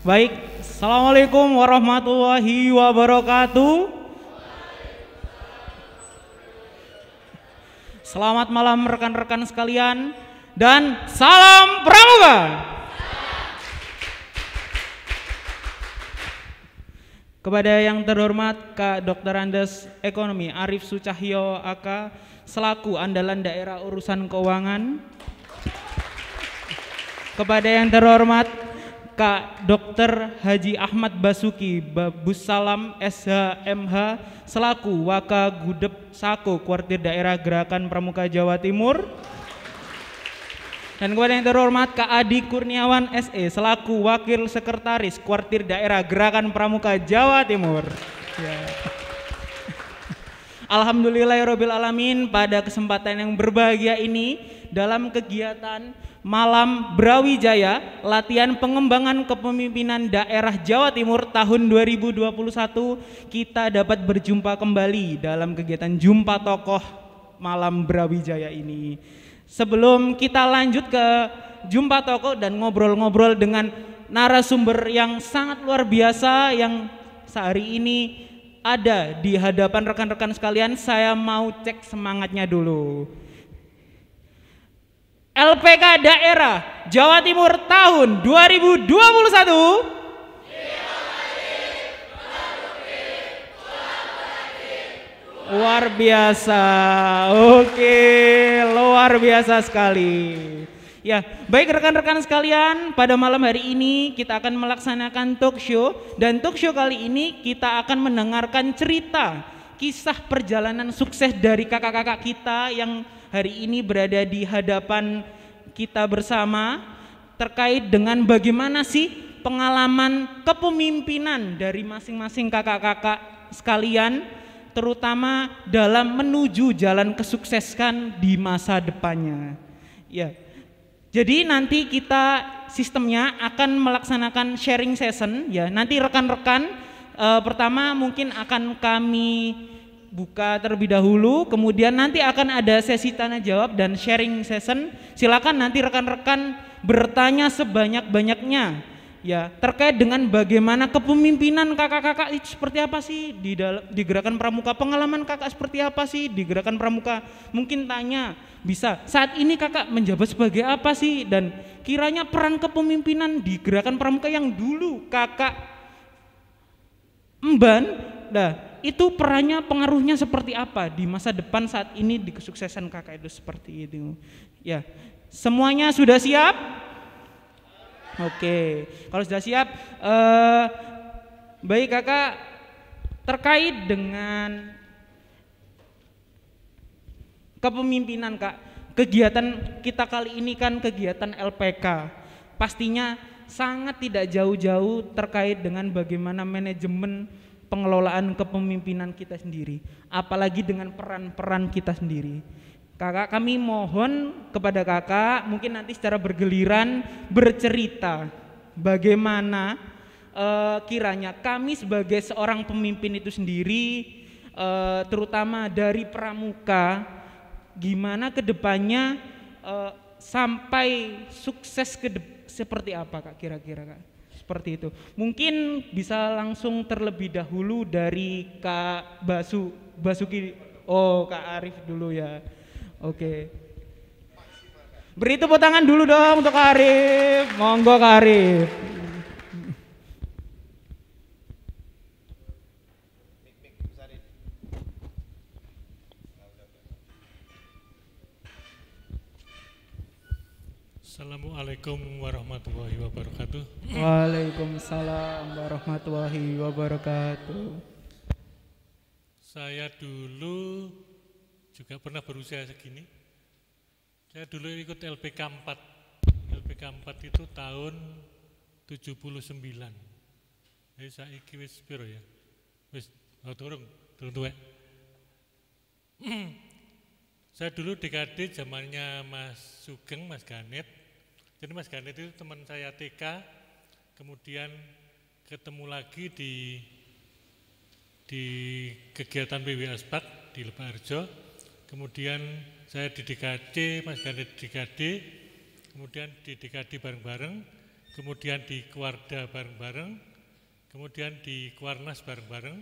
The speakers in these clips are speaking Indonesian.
Baik, Assalamualaikum warahmatullahi wabarakatuh. Selamat malam rekan-rekan sekalian dan salam pramuka. Kepada yang terhormat Kak Dr. Andes Ekonomi Arif Sucahyo AK selaku andalan daerah urusan keuangan. Kepada yang terhormat Kak Dr. Haji Ahmad Basuki Babus Salam SHMH selaku Waka Gudep Sako Kuartir Daerah Gerakan Pramuka Jawa Timur dan kepada yang terhormat Kak Adi Kurniawan SE selaku Wakil Sekretaris Kuartir Daerah Gerakan Pramuka Jawa Timur. Ya. Alhamdulillahirobbilalamin pada kesempatan yang berbahagia ini dalam kegiatan Malam Brawijaya latihan pengembangan kepemimpinan daerah Jawa Timur tahun 2021 kita dapat berjumpa kembali dalam kegiatan jumpa tokoh Malam Brawijaya ini. Sebelum kita lanjut ke jumpa tokoh dan ngobrol-ngobrol dengan narasumber yang sangat luar biasa yang sehari ini ada di hadapan rekan-rekan sekalian, saya mau cek semangatnya dulu. LPK daerah Jawa Timur tahun 2021 luar biasa oke luar biasa sekali Ya, baik rekan-rekan sekalian, pada malam hari ini kita akan melaksanakan talk show dan talk show kali ini kita akan mendengarkan cerita kisah perjalanan sukses dari kakak-kakak kita yang hari ini berada di hadapan kita bersama terkait dengan bagaimana sih pengalaman kepemimpinan dari masing-masing kakak-kakak sekalian terutama dalam menuju jalan kesuksesan di masa depannya. Ya. Jadi nanti kita sistemnya akan melaksanakan sharing session ya. Nanti rekan-rekan e, pertama mungkin akan kami buka terlebih dahulu, kemudian nanti akan ada sesi tanya jawab dan sharing session. Silakan nanti rekan-rekan bertanya sebanyak-banyaknya ya terkait dengan bagaimana kepemimpinan kakak-kakak itu seperti apa sih di dalam di gerakan pramuka pengalaman kakak seperti apa sih di gerakan pramuka mungkin tanya bisa saat ini kakak menjabat sebagai apa sih dan kiranya peran kepemimpinan di gerakan pramuka yang dulu kakak emban nah itu perannya pengaruhnya seperti apa di masa depan saat ini di kesuksesan kakak itu seperti itu ya semuanya sudah siap oke kalau sudah siap eh, baik kakak terkait dengan kepemimpinan kak kegiatan kita kali ini kan kegiatan LPK pastinya sangat tidak jauh-jauh terkait dengan bagaimana manajemen pengelolaan kepemimpinan kita sendiri, apalagi dengan peran-peran kita sendiri. Kakak kami mohon kepada kakak mungkin nanti secara bergeliran bercerita bagaimana uh, kiranya kami sebagai seorang pemimpin itu sendiri uh, terutama dari pramuka gimana kedepannya uh, eh, sampai sukses ke seperti apa kak kira-kira kak? Seperti itu. Mungkin bisa langsung terlebih dahulu dari Kak Basu Basuki. Oh, Kak Arif dulu ya. Oke. Okay. Beri tepuk tangan dulu dong untuk Kak Arif. Monggo Kak Arif. Assalamualaikum warahmatullahi wabarakatuh. Waalaikumsalam warahmatullahi wabarakatuh. Saya dulu juga pernah berusia segini. Saya dulu ikut LPK 4. LPK 4 itu tahun 79. Jadi saya iki wis piro ya? Wis turun, oh, turun tuwek. saya dulu DKD zamannya Mas Sugeng, Mas Ganet jadi Mas Ganet itu teman saya TK, kemudian ketemu lagi di di kegiatan PW Aspak di Lebak Arjo, Kemudian saya di DKD, Mas Ganet di DKD, kemudian di DKD bareng-bareng, kemudian di Kuarda bareng-bareng, kemudian di Kuarnas bareng-bareng.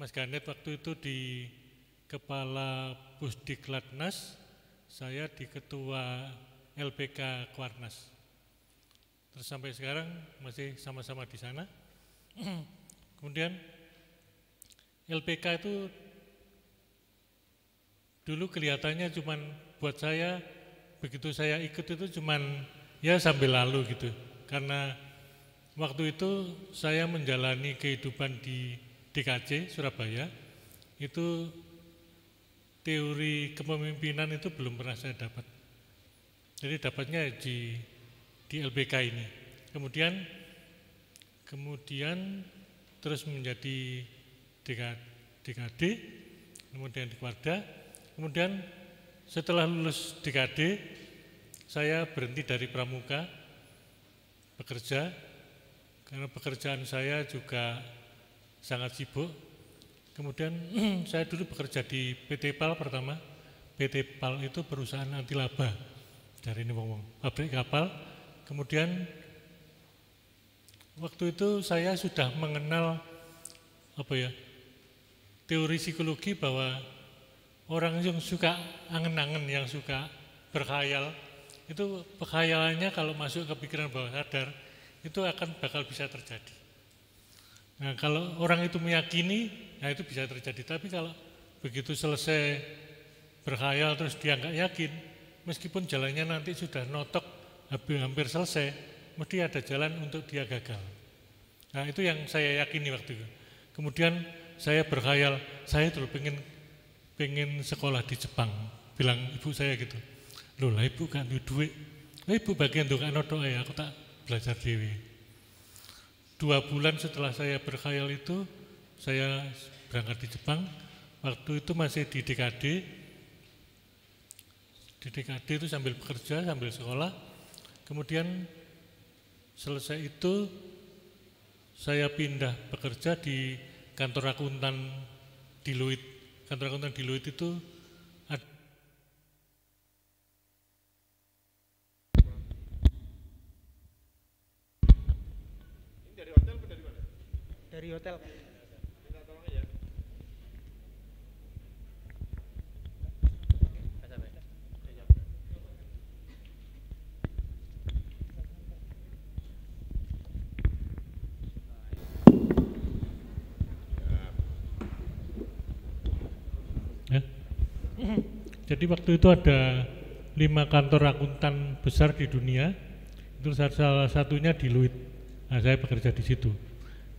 Mas Ganet waktu itu di Kepala Pusdiklatnas, saya di Ketua LPK Kwarnas Terus sampai sekarang masih sama-sama di sana. Mm-hmm. Kemudian LPK itu dulu kelihatannya cuma buat saya begitu saya ikut itu cuma ya sambil lalu gitu karena waktu itu saya menjalani kehidupan di DKC Surabaya itu teori kepemimpinan itu belum pernah saya dapat jadi dapatnya di di LBK ini. Kemudian kemudian terus menjadi DKD, kemudian di Kwarda, kemudian setelah lulus DKD saya berhenti dari pramuka bekerja karena pekerjaan saya juga sangat sibuk. Kemudian saya dulu bekerja di PT PAL pertama. PT PAL itu perusahaan anti laba dari ini wong-wong pabrik kapal. Kemudian waktu itu saya sudah mengenal apa ya teori psikologi bahwa orang yang suka angen-angen, yang suka berkhayal itu pekhayalannya kalau masuk ke pikiran bawah sadar itu akan bakal bisa terjadi. Nah kalau orang itu meyakini, nah itu bisa terjadi. Tapi kalau begitu selesai berkhayal terus dia nggak yakin, meskipun jalannya nanti sudah notok hampir selesai, mesti ada jalan untuk dia gagal. Nah itu yang saya yakini waktu itu. Kemudian saya berkhayal, saya dulu pengen pengen sekolah di Jepang, bilang ibu saya gitu. Loh lah ibu kan duit, lah ibu bagian untuk anak doa ya, aku tak belajar dewi. Dua bulan setelah saya berkhayal itu, saya berangkat di Jepang, waktu itu masih di DKD, di DKD itu sambil bekerja, sambil sekolah. Kemudian selesai itu saya pindah bekerja di kantor akuntan di Luit. Kantor akuntan di Luit itu Dari hotel. Jadi waktu itu ada lima kantor akuntan besar di dunia, itu salah satunya di Luit. Nah, saya bekerja di situ.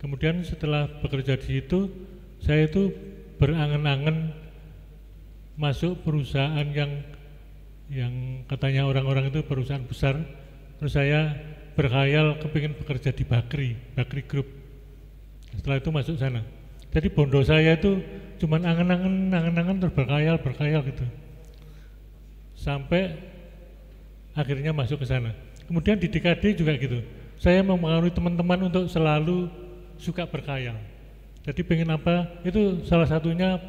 Kemudian setelah bekerja di situ, saya itu berangan-angan masuk perusahaan yang yang katanya orang-orang itu perusahaan besar. Terus saya berkhayal kepingin bekerja di Bakri, Bakri Group. Setelah itu masuk sana. Jadi bondo saya itu cuman angan angan angen angan terus berkhayal, berkhayal gitu sampai akhirnya masuk ke sana. Kemudian di DKD juga gitu. Saya mempengaruhi teman-teman untuk selalu suka berkayal. Jadi pengen apa? Itu salah satunya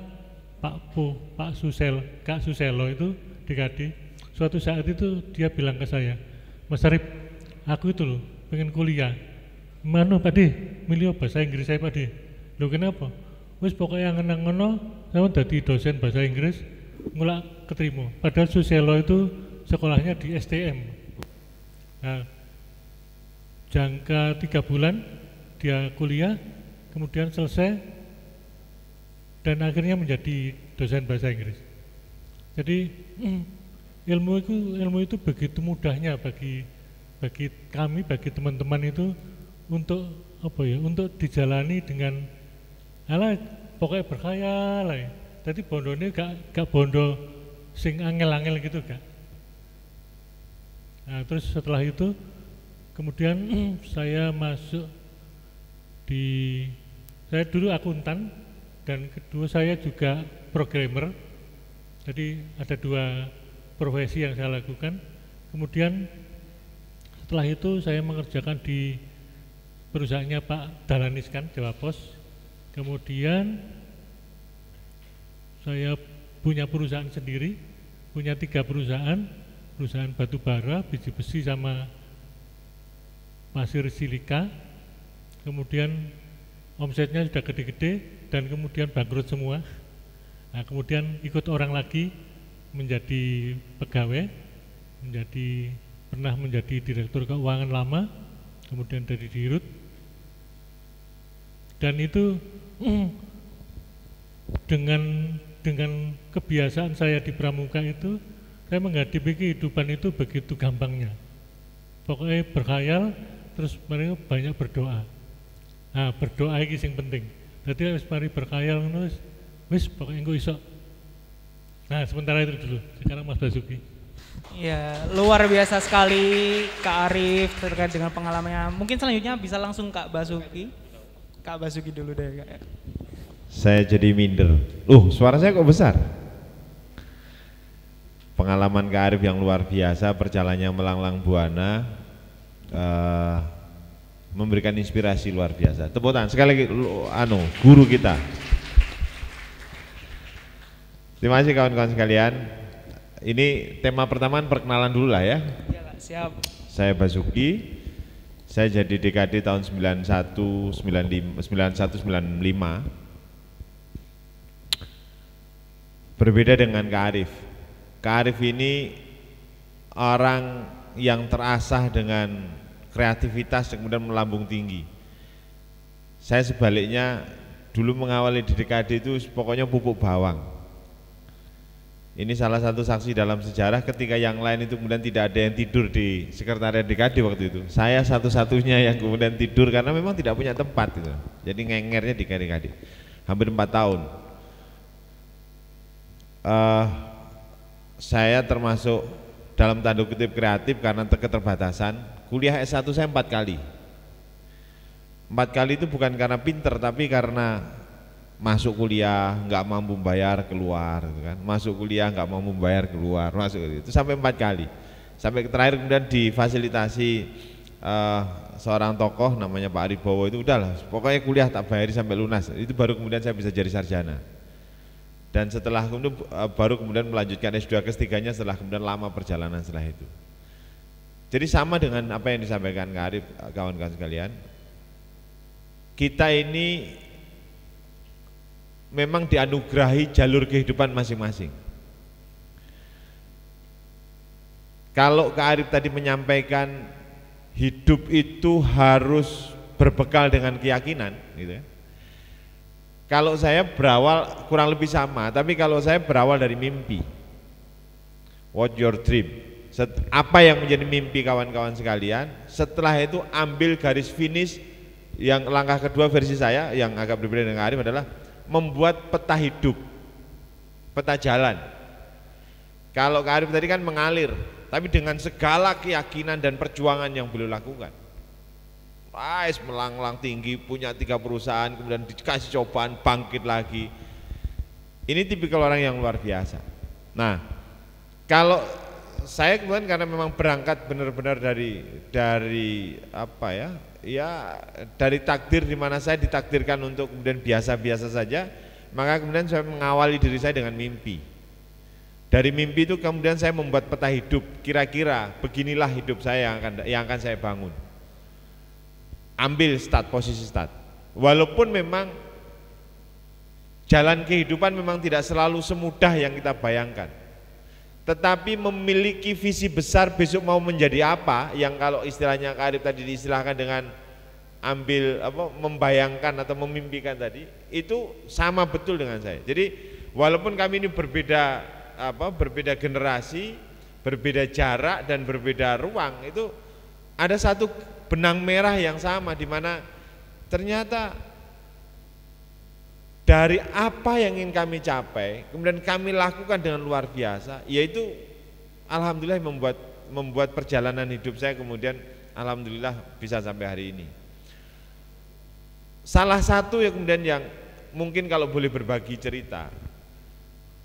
Pak Po, Pak Susel, Kak Suselo itu DKD. Suatu saat itu dia bilang ke saya, Mas Arif, aku itu loh pengen kuliah. Mana Pak De? Milih bahasa Inggris saya Pak De. Loh kenapa? Wis pokoknya yang ngenang-ngono, saya udah dosen bahasa Inggris, ngulak keterima. Padahal Suselo itu sekolahnya di STM. Nah, jangka tiga bulan dia kuliah, kemudian selesai dan akhirnya menjadi dosen bahasa Inggris. Jadi hmm, ilmu itu ilmu itu begitu mudahnya bagi bagi kami bagi teman-teman itu untuk apa ya untuk dijalani dengan ala pokoknya berkhayal lah ya jadi ini gak gak bondo sing angel-angel gitu gak. Nah, terus setelah itu kemudian saya masuk di saya dulu akuntan dan kedua saya juga programmer. Jadi ada dua profesi yang saya lakukan. Kemudian setelah itu saya mengerjakan di perusahaannya Pak Dalanis kan Jawa Pos. Kemudian saya punya perusahaan sendiri, punya tiga perusahaan, perusahaan batu bara, biji besi sama pasir silika. Kemudian omsetnya sudah gede-gede dan kemudian bangkrut semua. Nah, kemudian ikut orang lagi menjadi pegawai, menjadi pernah menjadi direktur keuangan lama, kemudian dari dirut. Dan itu dengan dengan kebiasaan saya di pramuka itu, saya menghadapi kehidupan itu begitu gampangnya. Pokoknya berkhayal, terus mereka banyak berdoa. Nah, berdoa ini yang penting. Jadi harus mari berkhayal, terus, wis pokoknya enggak isok. Nah, sementara itu dulu. Sekarang Mas Basuki. Ya, luar biasa sekali Kak Arif terkait dengan pengalamannya. Mungkin selanjutnya bisa langsung Kak Basuki. Kak Basuki dulu deh, Kak. Saya jadi minder. Loh, suara saya kok besar? Pengalaman Kak Arif yang luar biasa, perjalanannya melanglang buana, uh, memberikan inspirasi luar biasa. Tepuk tangan sekali lagi, lu, anu, guru kita. Terima kasih kawan-kawan sekalian. Ini tema pertama perkenalan dulu lah ya. Iya, Pak. Siap. Saya Basuki. Saya jadi DKD tahun 91 95 91 95 Berbeda dengan Kak Arif. Kak Arif ini orang yang terasah dengan kreativitas dan kemudian melambung tinggi. Saya sebaliknya dulu mengawali di DKD itu pokoknya pupuk bawang. Ini salah satu saksi dalam sejarah ketika yang lain itu kemudian tidak ada yang tidur di sekretariat DKD waktu itu. Saya satu-satunya yang kemudian tidur karena memang tidak punya tempat itu. Jadi ngengernya di DKD. Hampir 4 tahun uh, saya termasuk dalam tanda kutip kreatif karena keterbatasan kuliah S1 saya empat kali empat kali itu bukan karena pinter tapi karena masuk kuliah nggak mampu bayar keluar gitu kan masuk kuliah nggak mampu bayar keluar masuk gitu. itu sampai empat kali sampai terakhir kemudian difasilitasi uh, seorang tokoh namanya Pak Aribowo itu udahlah pokoknya kuliah tak bayar sampai lunas itu baru kemudian saya bisa jadi sarjana dan setelah itu eh, baru kemudian melanjutkan S2 ke nya setelah kemudian lama perjalanan setelah itu. Jadi sama dengan apa yang disampaikan Kak Arif, eh, kawan-kawan sekalian. Kita ini memang dianugerahi jalur kehidupan masing-masing. Kalau Kak Arif tadi menyampaikan hidup itu harus berbekal dengan keyakinan, gitu ya kalau saya berawal kurang lebih sama, tapi kalau saya berawal dari mimpi. What your dream? Set, apa yang menjadi mimpi kawan-kawan sekalian? Setelah itu ambil garis finish yang langkah kedua versi saya yang agak berbeda dengan Arif adalah membuat peta hidup, peta jalan. Kalau Arif tadi kan mengalir, tapi dengan segala keyakinan dan perjuangan yang beliau lakukan. Pais melanglang tinggi, punya tiga perusahaan, kemudian dikasih cobaan, bangkit lagi. Ini tipikal orang yang luar biasa. Nah, kalau saya kemudian karena memang berangkat benar-benar dari dari apa ya, ya dari takdir di mana saya ditakdirkan untuk kemudian biasa-biasa saja, maka kemudian saya mengawali diri saya dengan mimpi. Dari mimpi itu kemudian saya membuat peta hidup, kira-kira beginilah hidup saya yang akan yang akan saya bangun ambil start posisi start walaupun memang jalan kehidupan memang tidak selalu semudah yang kita bayangkan tetapi memiliki visi besar besok mau menjadi apa yang kalau istilahnya Karib tadi diistilahkan dengan ambil apa membayangkan atau memimpikan tadi itu sama betul dengan saya jadi walaupun kami ini berbeda apa berbeda generasi berbeda jarak dan berbeda ruang itu ada satu benang merah yang sama di mana ternyata dari apa yang ingin kami capai, kemudian kami lakukan dengan luar biasa, yaitu alhamdulillah membuat membuat perjalanan hidup saya kemudian alhamdulillah bisa sampai hari ini. Salah satu yang kemudian yang mungkin kalau boleh berbagi cerita,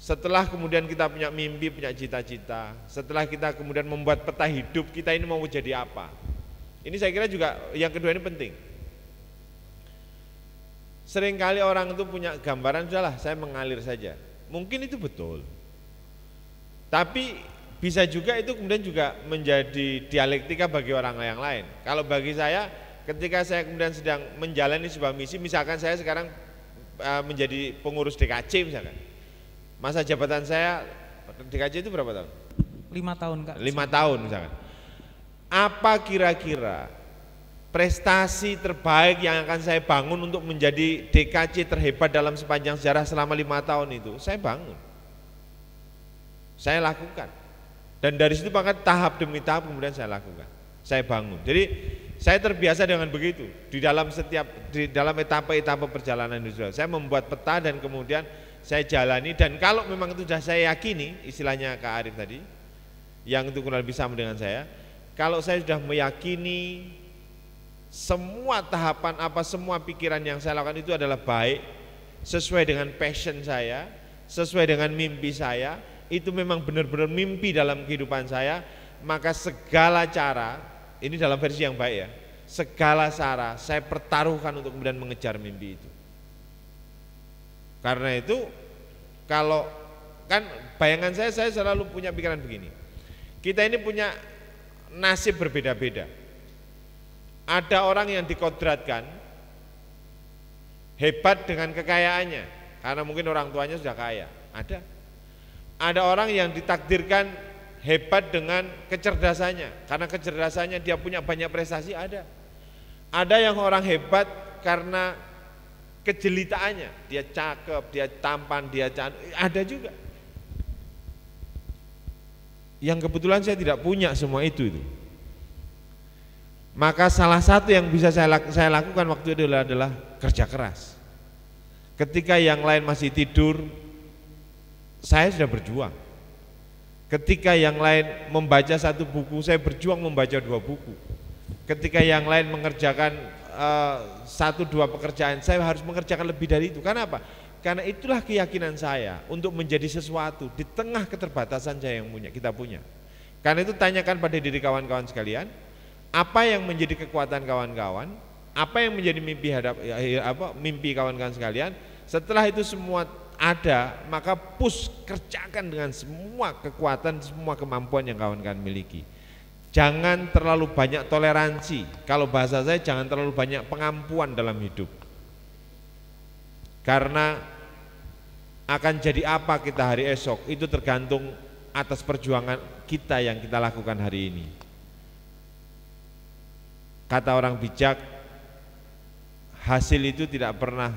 setelah kemudian kita punya mimpi, punya cita-cita, setelah kita kemudian membuat peta hidup kita ini mau jadi apa. Ini saya kira juga yang kedua ini penting. Seringkali orang itu punya gambaran, sudahlah saya mengalir saja. Mungkin itu betul. Tapi bisa juga itu kemudian juga menjadi dialektika bagi orang yang lain. Kalau bagi saya, ketika saya kemudian sedang menjalani sebuah misi, misalkan saya sekarang eh, menjadi pengurus DKC misalkan, Masa jabatan saya di KJ itu berapa tahun? Lima tahun kak. Lima tahun misalkan. Apa kira-kira prestasi terbaik yang akan saya bangun untuk menjadi DKC terhebat dalam sepanjang sejarah selama lima tahun itu saya bangun saya lakukan dan dari situ maka tahap demi tahap kemudian saya lakukan saya bangun jadi saya terbiasa dengan begitu di dalam setiap di dalam etapa-etapa perjalanan itu saya membuat peta dan kemudian saya jalani dan kalau memang itu sudah saya yakini istilahnya Kak Arif tadi yang itu kurang lebih sama dengan saya kalau saya sudah meyakini semua tahapan apa semua pikiran yang saya lakukan itu adalah baik sesuai dengan passion saya sesuai dengan mimpi saya itu memang benar-benar mimpi dalam kehidupan saya maka segala cara ini dalam versi yang baik ya segala cara saya pertaruhkan untuk kemudian mengejar mimpi itu karena itu kalau kan bayangan saya saya selalu punya pikiran begini. Kita ini punya nasib berbeda-beda. Ada orang yang dikodratkan hebat dengan kekayaannya karena mungkin orang tuanya sudah kaya. Ada. Ada orang yang ditakdirkan hebat dengan kecerdasannya karena kecerdasannya dia punya banyak prestasi ada. Ada yang orang hebat karena kejelitaannya. Dia cakep, dia tampan, dia cantik, ada juga. Yang kebetulan saya tidak punya semua itu. itu. Maka salah satu yang bisa saya, saya lakukan waktu itu adalah, adalah kerja keras. Ketika yang lain masih tidur, saya sudah berjuang. Ketika yang lain membaca satu buku, saya berjuang membaca dua buku. Ketika yang lain mengerjakan Eh, satu dua pekerjaan, saya harus mengerjakan lebih dari itu. Karena apa? Karena itulah keyakinan saya untuk menjadi sesuatu di tengah keterbatasan saya yang punya, kita punya. Karena itu tanyakan pada diri kawan-kawan sekalian, apa yang menjadi kekuatan kawan-kawan, apa yang menjadi mimpi hadap ya, ya, apa mimpi kawan-kawan sekalian. Setelah itu semua ada, maka push kerjakan dengan semua kekuatan, semua kemampuan yang kawan-kawan miliki. Jangan terlalu banyak toleransi. Kalau bahasa saya jangan terlalu banyak pengampuan dalam hidup. Karena akan jadi apa kita hari esok itu tergantung atas perjuangan kita yang kita lakukan hari ini. Kata orang bijak, hasil itu tidak pernah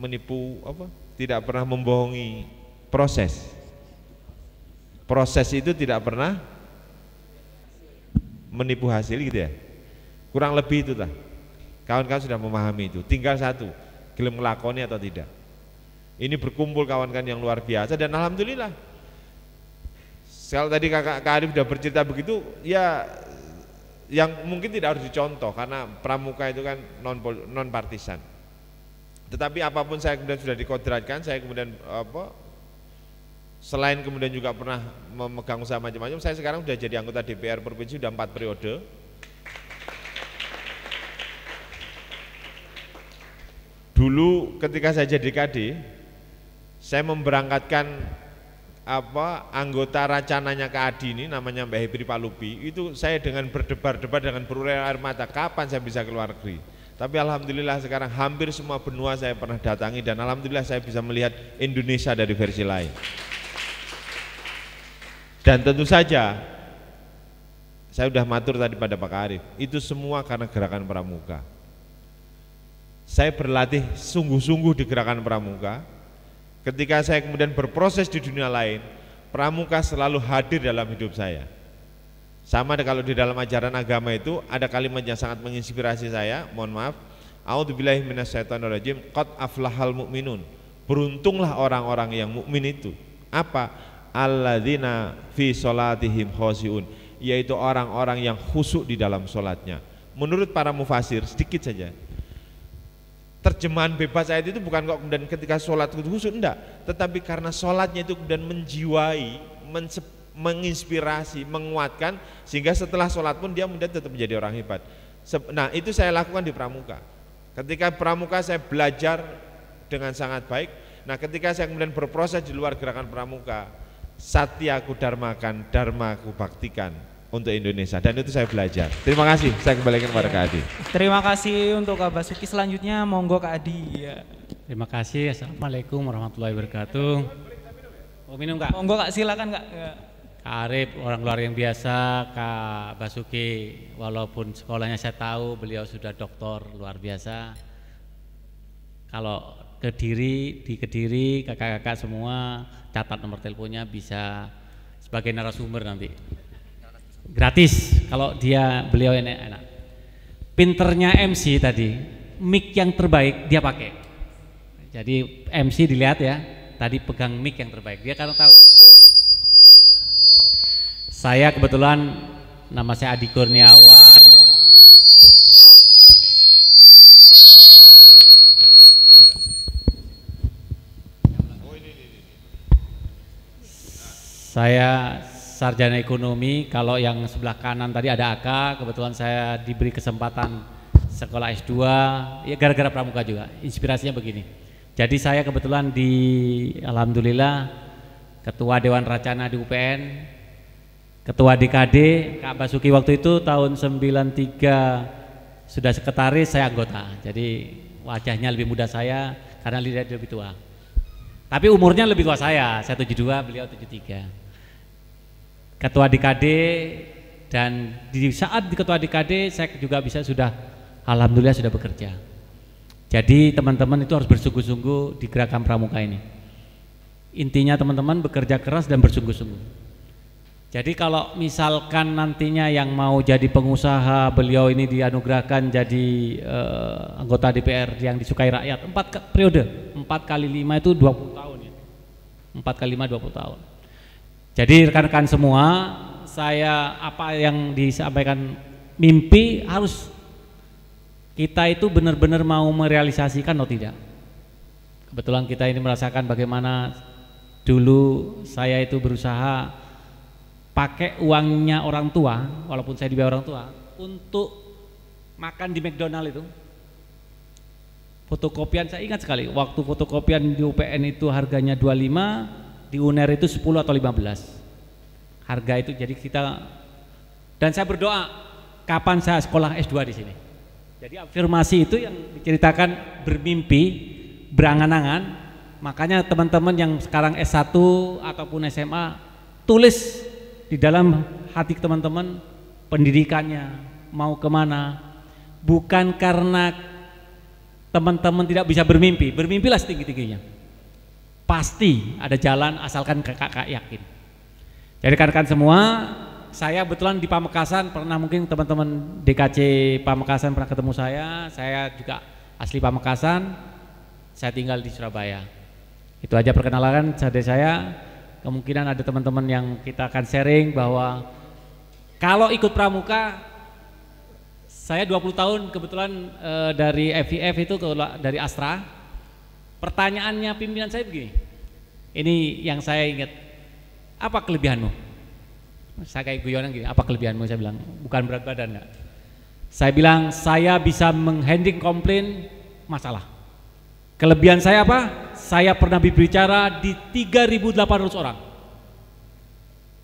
menipu apa? Tidak pernah membohongi proses. Proses itu tidak pernah menipu hasil gitu ya kurang lebih itu lah kawan-kawan sudah memahami itu tinggal satu gelem ngelakoni atau tidak ini berkumpul kawan-kawan yang luar biasa dan alhamdulillah Sel tadi kakak Karim sudah bercerita begitu ya yang mungkin tidak harus dicontoh karena pramuka itu kan non non partisan tetapi apapun saya kemudian sudah dikodratkan saya kemudian apa Selain kemudian juga pernah memegang usaha macam-macam, saya sekarang sudah jadi anggota DPR provinsi sudah empat periode. Dulu ketika saya jadi KD, saya memberangkatkan apa anggota racananya ke Adi ini namanya Mbak Hebri Palupi itu saya dengan berdebar-debar dengan berurai air mata kapan saya bisa keluar negeri tapi alhamdulillah sekarang hampir semua benua saya pernah datangi dan alhamdulillah saya bisa melihat Indonesia dari versi lain. Dan tentu saja saya sudah matur tadi pada Pak Arif, itu semua karena gerakan pramuka. Saya berlatih sungguh-sungguh di gerakan pramuka. Ketika saya kemudian berproses di dunia lain, pramuka selalu hadir dalam hidup saya. Sama kalau di dalam ajaran agama itu ada kalimat yang sangat menginspirasi saya, mohon maaf. A'udzubillahi minasyaitonirrajim. aflahal mu'minun. Beruntunglah orang-orang yang mukmin itu. Apa? alladzina fi sholatihim khosiun yaitu orang-orang yang khusyuk di dalam sholatnya menurut para mufasir sedikit saja terjemahan bebas ayat itu bukan kok kemudian ketika sholat khusyuk enggak tetapi karena sholatnya itu kemudian menjiwai menginspirasi menguatkan sehingga setelah sholat pun dia kemudian tetap menjadi orang hebat nah itu saya lakukan di pramuka ketika pramuka saya belajar dengan sangat baik nah ketika saya kemudian berproses di luar gerakan pramuka Satyaku dharmakan, dharmaku baktikan untuk Indonesia dan itu saya belajar. Terima kasih, saya kembalikan kepada Kak Adi. Terima kasih untuk Kak Basuki, selanjutnya monggo Kak Adi. Ya. Terima kasih, Assalamualaikum warahmatullahi wabarakatuh. mau minum Kak? Monggo Kak, silakan Kak. Ya. Kak Arif, orang luar yang biasa, Kak Basuki, walaupun sekolahnya saya tahu beliau sudah doktor luar biasa. Kalau Kediri, di Kediri, kakak-kakak semua catat nomor teleponnya bisa sebagai narasumber nanti gratis kalau dia beliau enak, enak. pinternya MC tadi mic yang terbaik dia pakai jadi MC dilihat ya tadi pegang mic yang terbaik dia karena tahu saya kebetulan nama saya Adi Kurniawan Saya sarjana ekonomi, kalau yang sebelah kanan tadi ada AK, kebetulan saya diberi kesempatan sekolah S2, ya gara-gara pramuka juga, inspirasinya begini. Jadi saya kebetulan di, Alhamdulillah, Ketua Dewan Racana di UPN, Ketua DKD, Kak Basuki waktu itu tahun 93 sudah sekretaris, saya anggota. Jadi wajahnya lebih muda saya karena lihat lebih tua. Tapi umurnya lebih tua saya, saya 72, beliau 73 ketua DKD dan di saat di ketua DKD saya juga bisa sudah alhamdulillah sudah bekerja. Jadi teman-teman itu harus bersungguh-sungguh di gerakan pramuka ini. Intinya teman-teman bekerja keras dan bersungguh-sungguh. Jadi kalau misalkan nantinya yang mau jadi pengusaha, beliau ini dianugerahkan jadi uh, anggota DPR yang disukai rakyat, empat periode, empat kali lima itu 20 tahun ya. Empat kali lima 20 tahun jadi rekan-rekan semua, saya apa yang disampaikan mimpi harus kita itu benar-benar mau merealisasikan atau tidak. Kebetulan kita ini merasakan bagaimana dulu saya itu berusaha pakai uangnya orang tua, walaupun saya dibayar orang tua, untuk makan di McDonald itu. Fotokopian saya ingat sekali, waktu fotokopian di UPN itu harganya 25, di UNER itu 10 atau 15. Harga itu jadi kita dan saya berdoa kapan saya sekolah S2 di sini. Jadi afirmasi itu yang diceritakan bermimpi, berangan-angan. Makanya teman-teman yang sekarang S1 ataupun SMA tulis di dalam hati teman-teman pendidikannya mau kemana. Bukan karena teman-teman tidak bisa bermimpi, bermimpilah setinggi-tingginya Pasti ada jalan asalkan kakak yakin. Jadi rekan-rekan semua, saya kebetulan di Pamekasan pernah mungkin teman-teman DKC Pamekasan pernah ketemu saya, saya juga asli Pamekasan, saya tinggal di Surabaya. Itu aja perkenalan saya saya. Kemungkinan ada teman-teman yang kita akan sharing bahwa kalau ikut pramuka saya 20 tahun kebetulan e, dari FVF itu ke, dari Astra Pertanyaannya pimpinan saya begini. Ini yang saya ingat. Apa kelebihanmu? Saya kayak guyonan gini, gitu. apa kelebihanmu? Saya bilang, bukan berat badan enggak. Saya bilang, saya bisa menghandling komplain masalah. Kelebihan saya apa? Saya pernah berbicara di 3.800 orang.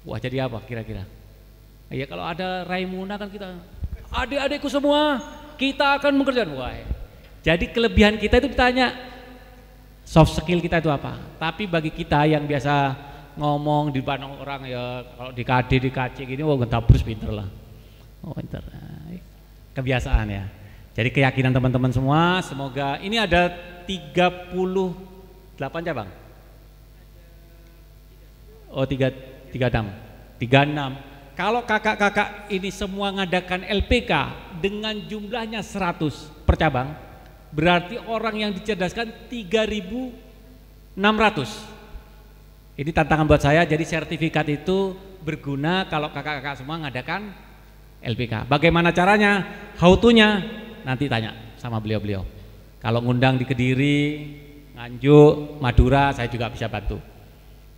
Wah jadi apa kira-kira? Ya kalau ada Raimuna kan kita, adik-adikku semua, kita akan mengerjakan. Wah, Jadi kelebihan kita itu ditanya, soft skill kita itu apa. Tapi bagi kita yang biasa ngomong di depan orang ya kalau di KD di KC gini wah gentabrus pinter lah. Oh pinter. Kebiasaan ya. Jadi keyakinan teman-teman semua semoga ini ada 38 cabang. Oh tiga tiga enam tiga enam. Kalau kakak-kakak ini semua ngadakan LPK dengan jumlahnya 100 per cabang, Berarti orang yang dicerdaskan 3600. Ini tantangan buat saya, jadi sertifikat itu berguna kalau kakak-kakak semua mengadakan LPK. Bagaimana caranya? How to-nya nanti tanya sama beliau-beliau. Kalau ngundang di Kediri, Nganjuk, Madura, saya juga bisa bantu.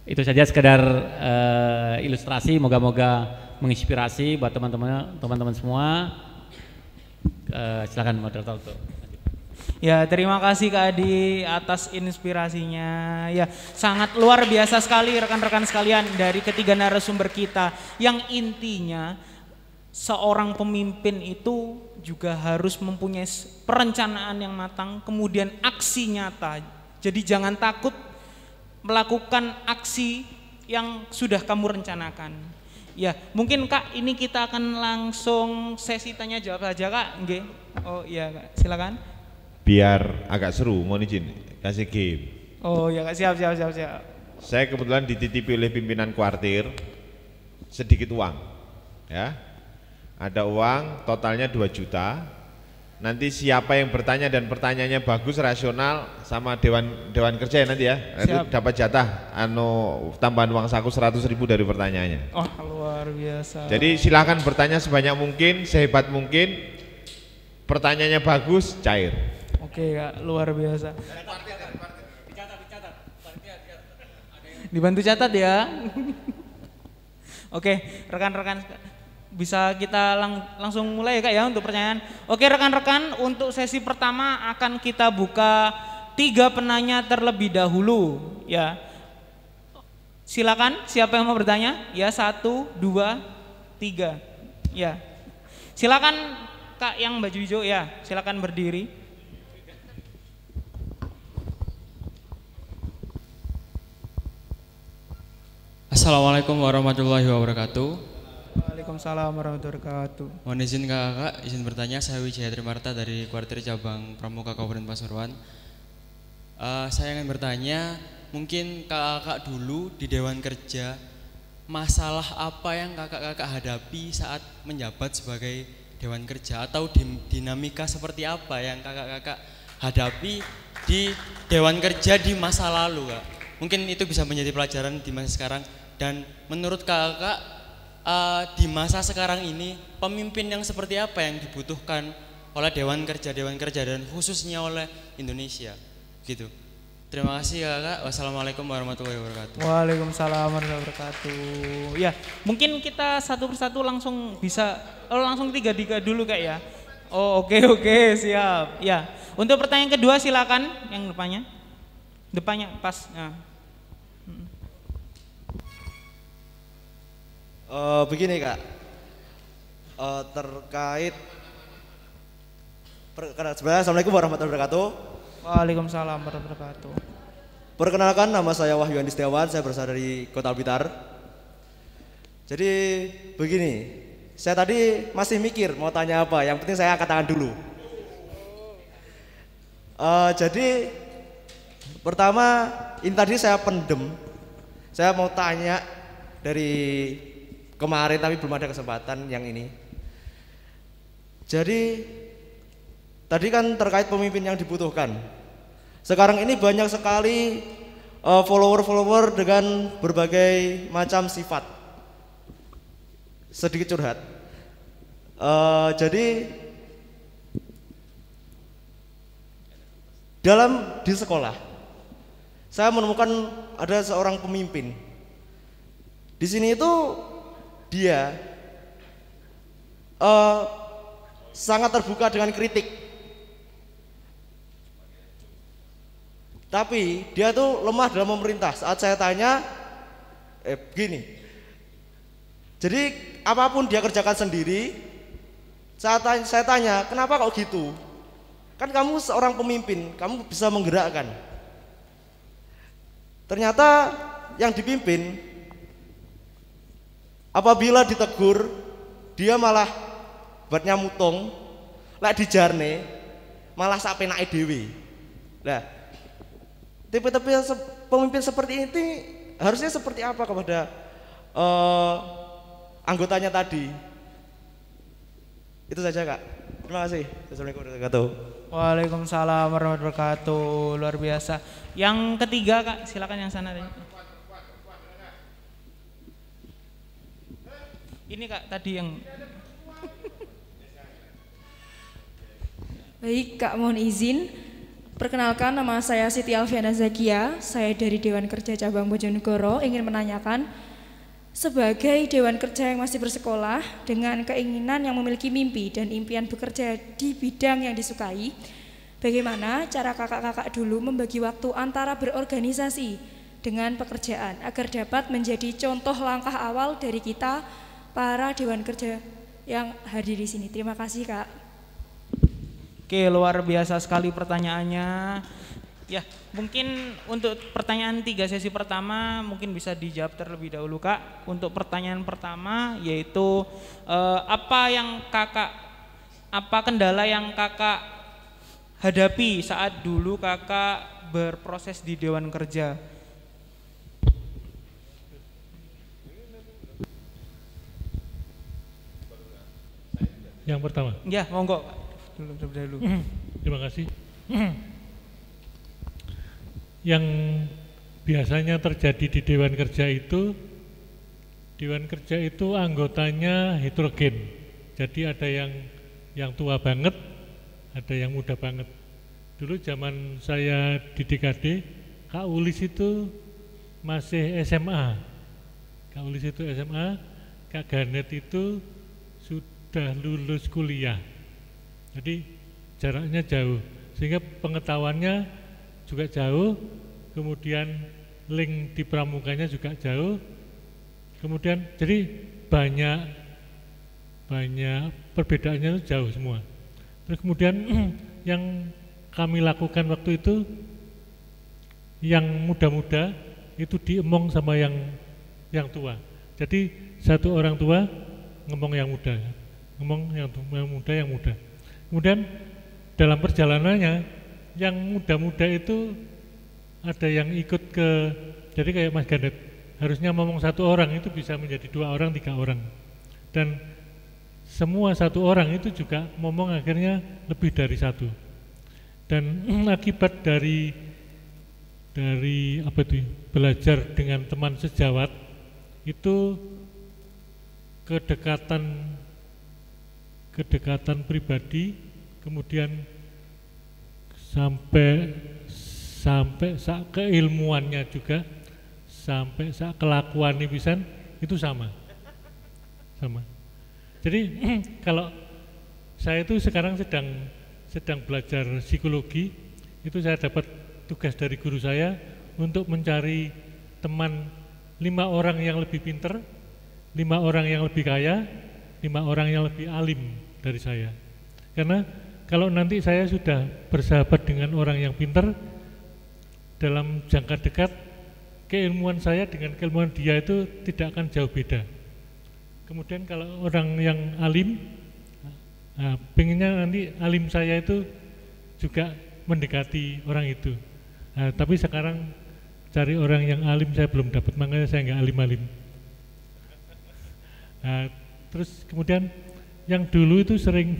Itu saja sekedar uh, ilustrasi, moga-moga menginspirasi buat teman-teman teman-teman semua. Uh, silakan moderator untuk Ya, terima kasih Kak Adi atas inspirasinya. Ya, sangat luar biasa sekali rekan-rekan sekalian dari ketiga narasumber kita yang intinya seorang pemimpin itu juga harus mempunyai perencanaan yang matang, kemudian aksi nyata. Jadi jangan takut melakukan aksi yang sudah kamu rencanakan. Ya, mungkin Kak ini kita akan langsung sesi tanya jawab saja Kak. Nggih. Oh iya Kak, silakan biar agak seru mau izin kasih game oh ya siap siap siap siap saya kebetulan dititipi oleh pimpinan kuartir sedikit uang ya ada uang totalnya 2 juta nanti siapa yang bertanya dan pertanyaannya bagus rasional sama dewan dewan kerja ya nanti ya Siap. itu dapat jatah anu tambahan uang saku 100 ribu dari pertanyaannya oh luar biasa jadi silahkan bertanya sebanyak mungkin sehebat mungkin pertanyaannya bagus cair Oke kak, ya, luar biasa. Dibantu catat ya. Oke, rekan-rekan bisa kita lang langsung mulai ya, kak ya untuk pertanyaan. Oke rekan-rekan untuk sesi pertama akan kita buka tiga penanya terlebih dahulu ya. Silakan siapa yang mau bertanya? Ya satu, dua, tiga. Ya. Silakan kak yang baju hijau ya. Silakan berdiri. Assalamualaikum warahmatullahi wabarakatuh. Waalaikumsalam warahmatullahi wabarakatuh. Mohon izin kakak, izin bertanya. Saya Wijaya Trimarta dari kuartir cabang Pramuka Kabupaten Pasuruan. Uh, saya ingin bertanya, mungkin kakak dulu di Dewan Kerja, masalah apa yang kakak-kakak hadapi saat menjabat sebagai Dewan Kerja atau dinamika seperti apa yang kakak-kakak hadapi di Dewan Kerja di masa lalu, kak? Mungkin itu bisa menjadi pelajaran di masa sekarang dan menurut kakak, uh, di masa sekarang ini pemimpin yang seperti apa yang dibutuhkan oleh Dewan Kerja, Dewan Kerja dan khususnya oleh Indonesia, gitu. Terima kasih Kak. Wassalamualaikum warahmatullahi wabarakatuh. Waalaikumsalam warahmatullahi wabarakatuh. Ya, mungkin kita satu persatu langsung bisa, oh langsung tiga tiga dulu kak ya. Oh oke okay, oke okay, siap. Ya, untuk pertanyaan kedua silakan yang depannya, depannya pas. Nah. Uh, begini kak, uh, terkait sebenarnya Assalamualaikum warahmatullahi wabarakatuh. Waalaikumsalam warahmatullahi wabarakatuh. Perkenalkan nama saya Wahyu Andi Setiawan, saya berasal dari Kota Blitar. Jadi begini, saya tadi masih mikir mau tanya apa, yang penting saya angkat tangan dulu. Uh, jadi pertama ini tadi saya pendem, saya mau tanya dari kemarin tapi belum ada kesempatan yang ini. Jadi tadi kan terkait pemimpin yang dibutuhkan. Sekarang ini banyak sekali eh, follower-follower dengan berbagai macam sifat. Sedikit curhat. Eh, jadi dalam di sekolah saya menemukan ada seorang pemimpin. Di sini itu dia uh, sangat terbuka dengan kritik. Tapi dia tuh lemah dalam memerintah. Saat saya tanya, eh begini. Jadi apapun dia kerjakan sendiri. Saat tanya, saya tanya, kenapa kok gitu? Kan kamu seorang pemimpin, kamu bisa menggerakkan. Ternyata yang dipimpin Apabila ditegur, dia malah buatnya mutong, lek dijarne malah sak penake dhewe. Nah, tipe-tipe pemimpin seperti ini harusnya seperti apa kepada uh, anggotanya tadi? Itu saja, Kak. Terima kasih. Assalamualaikum warahmatullahi wabarakatuh. Waalaikumsalam warahmatullahi wabarakatuh. Luar biasa. Yang ketiga, Kak, silakan yang sana. Deh. ini kak tadi yang baik kak mohon izin perkenalkan nama saya Siti Alfiana Zakia saya dari Dewan Kerja Cabang Bojonegoro ingin menanyakan sebagai dewan kerja yang masih bersekolah dengan keinginan yang memiliki mimpi dan impian bekerja di bidang yang disukai Bagaimana cara kakak-kakak dulu membagi waktu antara berorganisasi dengan pekerjaan agar dapat menjadi contoh langkah awal dari kita para Dewan Kerja yang hadir di sini. Terima kasih Kak. Oke, luar biasa sekali pertanyaannya. Ya, mungkin untuk pertanyaan tiga sesi pertama mungkin bisa dijawab terlebih dahulu Kak. Untuk pertanyaan pertama yaitu eh, apa yang Kakak apa kendala yang Kakak hadapi saat dulu Kakak berproses di Dewan Kerja? Yang pertama. Ya, monggo. Dulu dulu. Mm. Terima kasih. Hmm. Yang biasanya terjadi di dewan kerja itu dewan kerja itu anggotanya heterogen. Jadi ada yang yang tua banget, ada yang muda banget. Dulu zaman saya di DKD, Kak Ulis itu masih SMA. Kak Ulis itu SMA, Kak Garnet itu sudah lulus kuliah. Jadi jaraknya jauh, sehingga pengetahuannya juga jauh, kemudian link di pramukanya juga jauh. Kemudian jadi banyak banyak perbedaannya itu jauh semua. Terus kemudian yang kami lakukan waktu itu yang muda-muda itu diemong sama yang yang tua. Jadi satu orang tua ngomong yang muda ngomong yang, muda yang muda. Kemudian dalam perjalanannya yang muda-muda itu ada yang ikut ke jadi kayak Mas Gandet harusnya ngomong satu orang itu bisa menjadi dua orang tiga orang dan semua satu orang itu juga ngomong akhirnya lebih dari satu dan akibat dari dari apa itu belajar dengan teman sejawat itu kedekatan kedekatan pribadi, kemudian sampai sampai sak keilmuannya juga, sampai sak kelakuan bisa itu sama. Sama. Jadi kalau saya itu sekarang sedang sedang belajar psikologi, itu saya dapat tugas dari guru saya untuk mencari teman lima orang yang lebih pinter, lima orang yang lebih kaya, lima orang yang lebih alim dari saya. Karena kalau nanti saya sudah bersahabat dengan orang yang pintar, dalam jangka dekat keilmuan saya dengan keilmuan dia itu tidak akan jauh beda. Kemudian kalau orang yang alim, nah, nah, pengennya nanti alim saya itu juga mendekati orang itu. Nah, tapi sekarang cari orang yang alim saya belum dapat, makanya saya nggak alim-alim. Nah, Terus kemudian yang dulu itu sering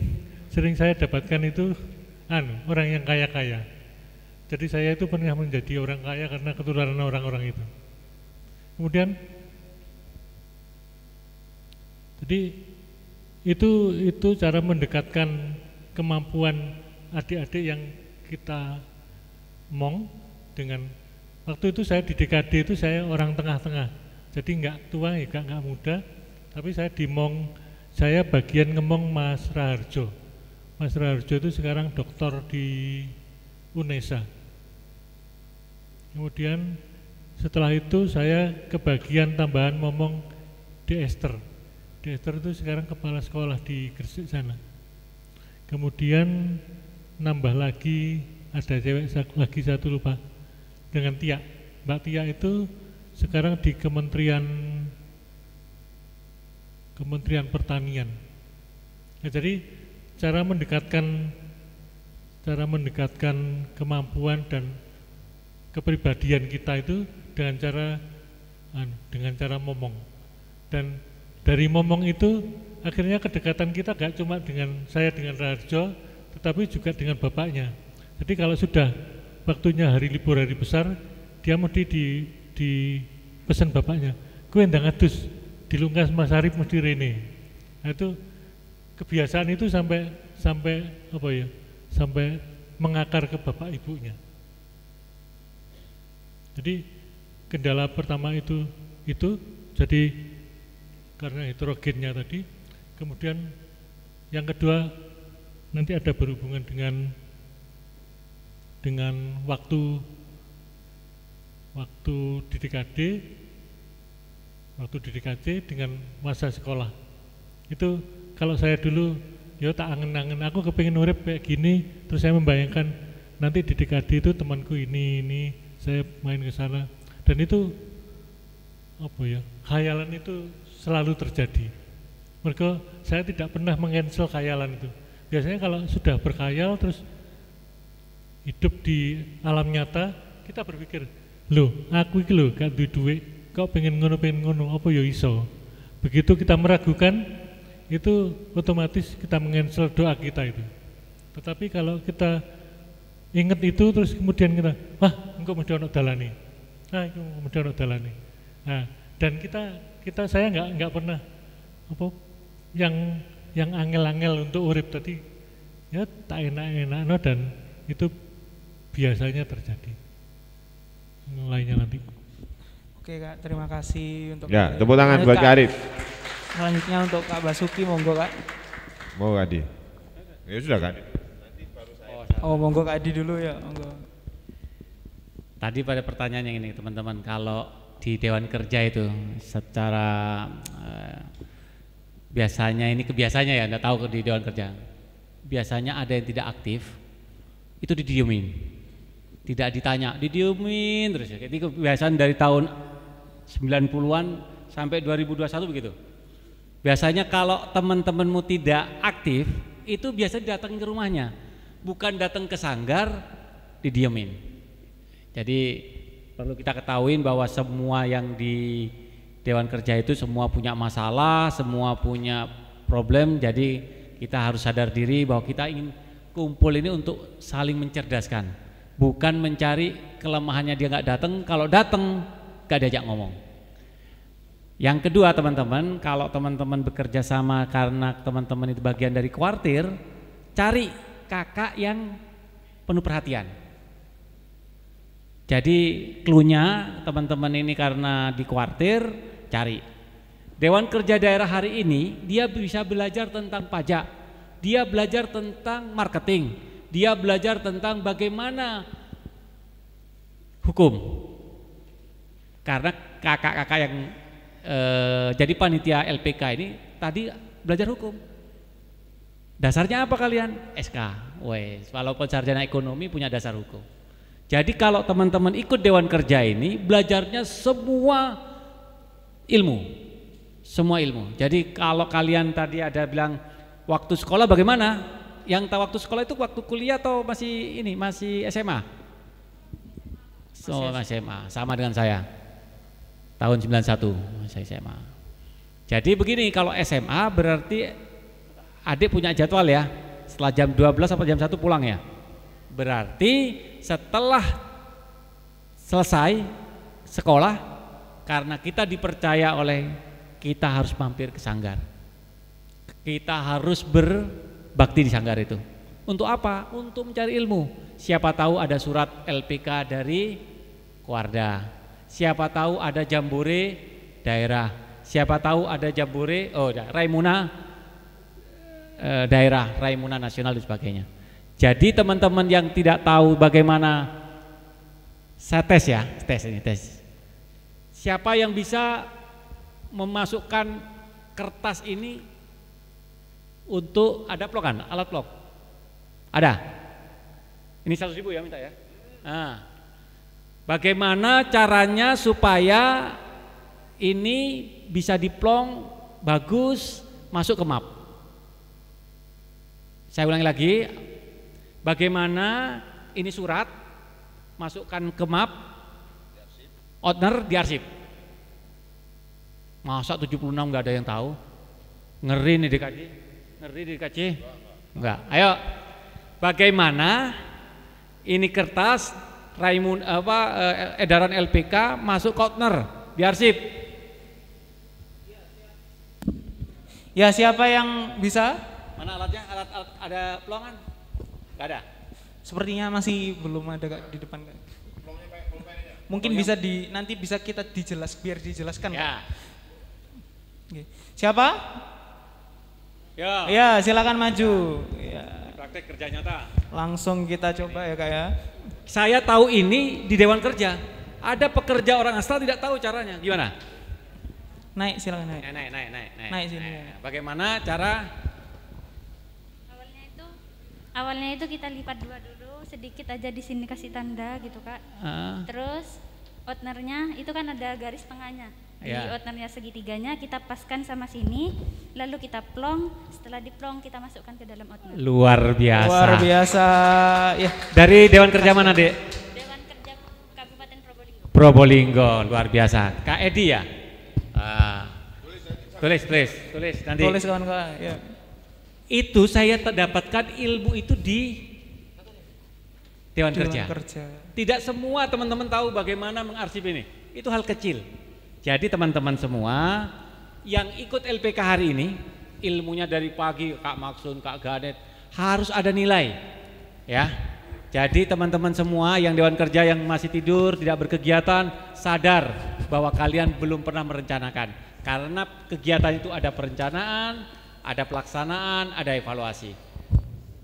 sering saya dapatkan itu an orang yang kaya-kaya. Jadi saya itu pernah menjadi orang kaya karena keturunan orang-orang itu. Kemudian jadi itu itu cara mendekatkan kemampuan adik-adik yang kita mong dengan waktu itu saya di DKD itu saya orang tengah-tengah jadi enggak tua enggak, nggak muda tapi saya di saya bagian ngemong Mas Raharjo. Mas Raharjo itu sekarang dokter di UNESA. Kemudian setelah itu saya kebagian tambahan ngomong di Esther. Di Esther itu sekarang kepala sekolah di Gresik sana. Kemudian nambah lagi ada cewek lagi satu lupa dengan Tia. Mbak Tia itu sekarang di Kementerian Kementerian Pertanian. Nah, jadi cara mendekatkan cara mendekatkan kemampuan dan kepribadian kita itu dengan cara anu, dengan cara momong dan dari momong itu akhirnya kedekatan kita gak cuma dengan saya dengan Rarjo, tetapi juga dengan bapaknya jadi kalau sudah waktunya hari libur hari besar dia mau di, di pesan bapaknya gue ndang adus dilungkas Mas Arif mesti Rene. Nah itu kebiasaan itu sampai sampai apa ya? Sampai mengakar ke bapak ibunya. Jadi kendala pertama itu itu jadi karena heterogennya tadi. Kemudian yang kedua nanti ada berhubungan dengan dengan waktu waktu di DKD waktu di dengan masa sekolah. Itu kalau saya dulu ya tak angen-angen, aku kepingin urip kayak gini, terus saya membayangkan nanti di DKD itu temanku ini, ini, saya main ke sana. Dan itu, apa ya, khayalan itu selalu terjadi. Mereka, saya tidak pernah mengensel khayalan itu. Biasanya kalau sudah berkhayal terus hidup di alam nyata, kita berpikir, loh aku itu loh gak duit duit kau pengen ngono pengen ngono apa yo ya iso begitu kita meragukan itu otomatis kita mengancel doa kita itu tetapi kalau kita ingat itu terus kemudian kita wah engkau mesti ono dalani, ah mau mesti ono dalani. nah dan kita kita saya nggak nggak pernah apa yang yang angel-angel untuk urip tadi ya tak enak-enak no, dan itu biasanya terjadi lainnya nanti Oke Kak, terima kasih untuk Ya, tepuk tangan buat Kak Arif. Selanjutnya untuk Kak Basuki, monggo Kak. Mau Kak Adi. Ya sudah kan. Oh, monggo Kak Adi dulu ya, monggo. Tadi pada pertanyaan yang ini teman-teman, kalau di Dewan Kerja itu secara eh, biasanya ini kebiasaannya ya, Anda tahu di Dewan Kerja. Biasanya ada yang tidak aktif, itu didiumin, tidak ditanya didiumin terus ya. Jadi kebiasaan dari tahun 90-an sampai 2021 begitu. Biasanya kalau teman-temanmu tidak aktif, itu biasa datang ke rumahnya, bukan datang ke sanggar didiemin. Jadi perlu kita ketahui bahwa semua yang di Dewan Kerja itu semua punya masalah, semua punya problem, jadi kita harus sadar diri bahwa kita ingin kumpul ini untuk saling mencerdaskan, bukan mencari kelemahannya dia nggak datang. Kalau datang gak diajak ngomong. Yang kedua teman-teman, kalau teman-teman bekerja sama karena teman-teman itu bagian dari kuartir, cari kakak yang penuh perhatian. Jadi klunya teman-teman ini karena di kuartir, cari. Dewan kerja daerah hari ini dia bisa belajar tentang pajak, dia belajar tentang marketing, dia belajar tentang bagaimana hukum, karena kakak-kakak yang e, jadi panitia LPK ini tadi belajar hukum. Dasarnya apa kalian? SK. Wes, walaupun sarjana ekonomi punya dasar hukum. Jadi kalau teman-teman ikut dewan kerja ini belajarnya semua ilmu. Semua ilmu. Jadi kalau kalian tadi ada bilang waktu sekolah bagaimana? Yang tahu waktu sekolah itu waktu kuliah atau masih ini masih SMA? So, SMA sama dengan saya tahun 91 saya SMA. Jadi begini kalau SMA berarti adik punya jadwal ya. Setelah jam 12 atau jam 1 pulang ya. Berarti setelah selesai sekolah karena kita dipercaya oleh kita harus mampir ke sanggar. Kita harus berbakti di sanggar itu. Untuk apa? Untuk mencari ilmu. Siapa tahu ada surat LPK dari Kuarda Siapa tahu ada jambore daerah. Siapa tahu ada jambore oh ya, Raimuna eh, daerah, Raimuna nasional dan sebagainya. Jadi teman-teman yang tidak tahu bagaimana saya tes ya, tes ini tes. Siapa yang bisa memasukkan kertas ini untuk ada plok kan, alat plok? Ada? Ini satu ribu ya minta ya? Nah, Bagaimana caranya supaya ini bisa diplong bagus masuk ke map? Saya ulangi lagi, bagaimana ini surat masukkan ke map owner di arsip. Masa 76 nggak ada yang tahu? Ngeri nih DKJ. Ngeri DKJ. Enggak. Ayo. Bagaimana ini kertas Raimun apa eh, edaran LPK masuk Kotner biar sip. Ya siapa yang bisa? Mana alatnya? Alat, alat ada peluangan? Gak ada. Sepertinya masih belum ada kak, di depan. Kak. Ya? Mungkin bisa di nanti bisa kita dijelas biar dijelaskan. Ya. Kak. Siapa? Ya. Ya silakan maju. Ya. Praktek kerja nyata. Langsung kita coba ya kak ya. Saya tahu ini di Dewan Kerja. Ada pekerja orang asal tidak tahu caranya. Gimana? Naik silakan naik. Eh, naik naik naik naik. Naik, sini, Bagaimana cara? Awalnya itu awalnya itu kita lipat dua dulu, sedikit aja di sini kasih tanda gitu kak. Ah. Terus outnernya itu kan ada garis tengahnya. Ya. di outernya segitiganya kita paskan sama sini lalu kita plong setelah diplong kita masukkan ke dalam outner luar biasa luar biasa ya dari Dewan Kerja mana dek Dewan Kerja Kabupaten Probolinggo Probolinggo luar biasa Kak Edi ya Uh, tulis tulis tulis nanti tulis kawan-kawan ya. itu saya dapatkan ilmu itu di Dewan, Dewan kerja. kerja. Tidak semua teman-teman tahu bagaimana mengarsip ini. Itu hal kecil. Jadi teman-teman semua yang ikut LPK hari ini ilmunya dari pagi Kak Maksun, Kak Ganet harus ada nilai ya. Jadi teman-teman semua yang dewan kerja yang masih tidur, tidak berkegiatan, sadar bahwa kalian belum pernah merencanakan. Karena kegiatan itu ada perencanaan, ada pelaksanaan, ada evaluasi.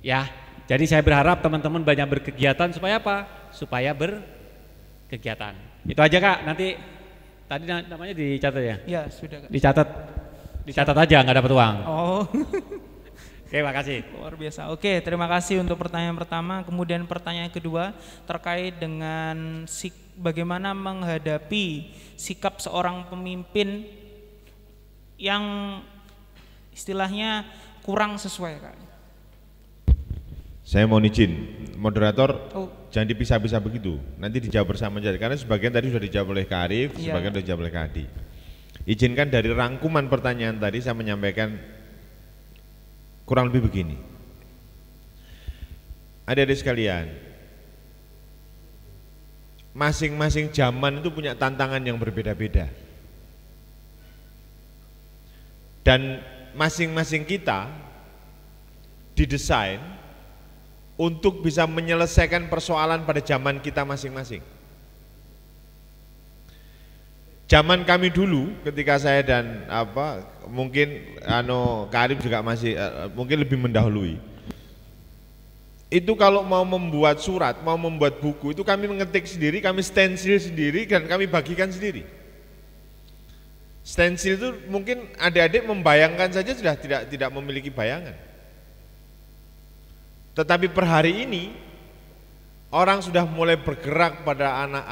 Ya, jadi saya berharap teman-teman banyak berkegiatan supaya apa? Supaya berkegiatan. Itu aja Kak, nanti Tadi namanya dicatat ya? Ya sudah. kan. Dicatat, dicatat aja nggak dapat uang. Oh. Oke, kasih. Luar biasa. Oke, terima kasih untuk pertanyaan pertama. Kemudian pertanyaan kedua terkait dengan sik bagaimana menghadapi sikap seorang pemimpin yang istilahnya kurang sesuai, Kak. Saya mau izin, moderator oh. jangan dipisah-pisah begitu. Nanti dijawab bersama saja karena sebagian tadi sudah dijawab oleh Kak Arief, yeah. sebagian sudah dijawab oleh Kak Adi. Izinkan dari rangkuman pertanyaan tadi saya menyampaikan kurang lebih begini. Ada adik sekalian, masing-masing zaman itu punya tantangan yang berbeda-beda. Dan masing-masing kita didesain untuk bisa menyelesaikan persoalan pada zaman kita masing-masing. Zaman kami dulu ketika saya dan apa mungkin ano Karim juga masih eh, eh, mungkin lebih mendahului. Itu kalau mau membuat surat, mau membuat buku itu kami mengetik sendiri, kami stensil sendiri dan kami bagikan sendiri. Stensil itu mungkin adik-adik membayangkan saja sudah tidak tidak memiliki bayangan. Tetapi per hari ini orang sudah mulai bergerak pada anak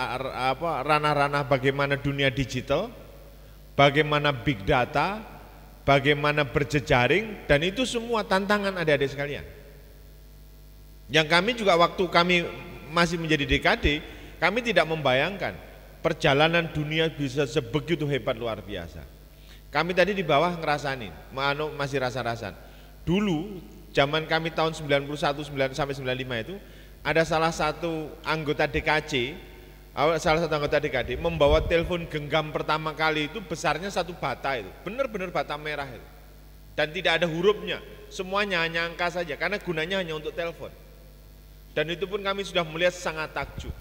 apa ranah-ranah bagaimana dunia digital, bagaimana big data, bagaimana berjejaring dan itu semua tantangan adik-adik sekalian. Yang kami juga waktu kami masih menjadi DKD, kami tidak membayangkan perjalanan dunia bisa sebegitu hebat luar biasa. Kami tadi di bawah ngerasain, anu, masih rasa-rasan. Dulu zaman kami tahun 91 sampai 95 itu ada salah satu anggota DKC salah satu anggota DKD membawa telepon genggam pertama kali itu besarnya satu bata itu benar-benar bata merah itu dan tidak ada hurufnya semuanya hanya angka saja karena gunanya hanya untuk telepon dan itu pun kami sudah melihat sangat takjub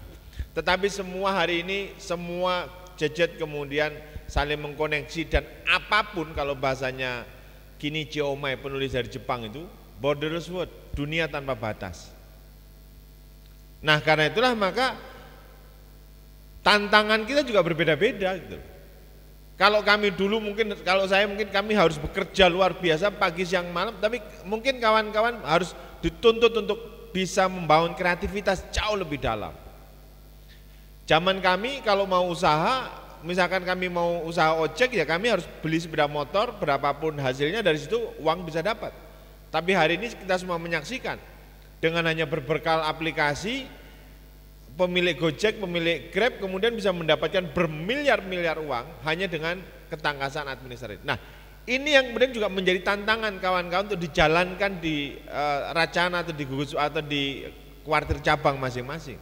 tetapi semua hari ini semua jejet kemudian saling mengkoneksi dan apapun kalau bahasanya kini Mai penulis dari Jepang itu Borderless world, dunia tanpa batas. Nah karena itulah maka tantangan kita juga berbeda-beda gitu. Kalau kami dulu mungkin, kalau saya mungkin kami harus bekerja luar biasa pagi siang malam, tapi mungkin kawan-kawan harus dituntut untuk bisa membangun kreativitas jauh lebih dalam. Zaman kami kalau mau usaha, misalkan kami mau usaha ojek ya kami harus beli sepeda motor berapapun hasilnya dari situ uang bisa dapat. Tapi hari ini kita semua menyaksikan dengan hanya berbekal aplikasi pemilik Gojek, pemilik Grab kemudian bisa mendapatkan bermiliar-miliar uang hanya dengan ketangkasan administratif. Nah, ini yang kemudian juga menjadi tantangan kawan-kawan untuk dijalankan di uh, Racana atau di Gugus atau di kuartir cabang masing-masing.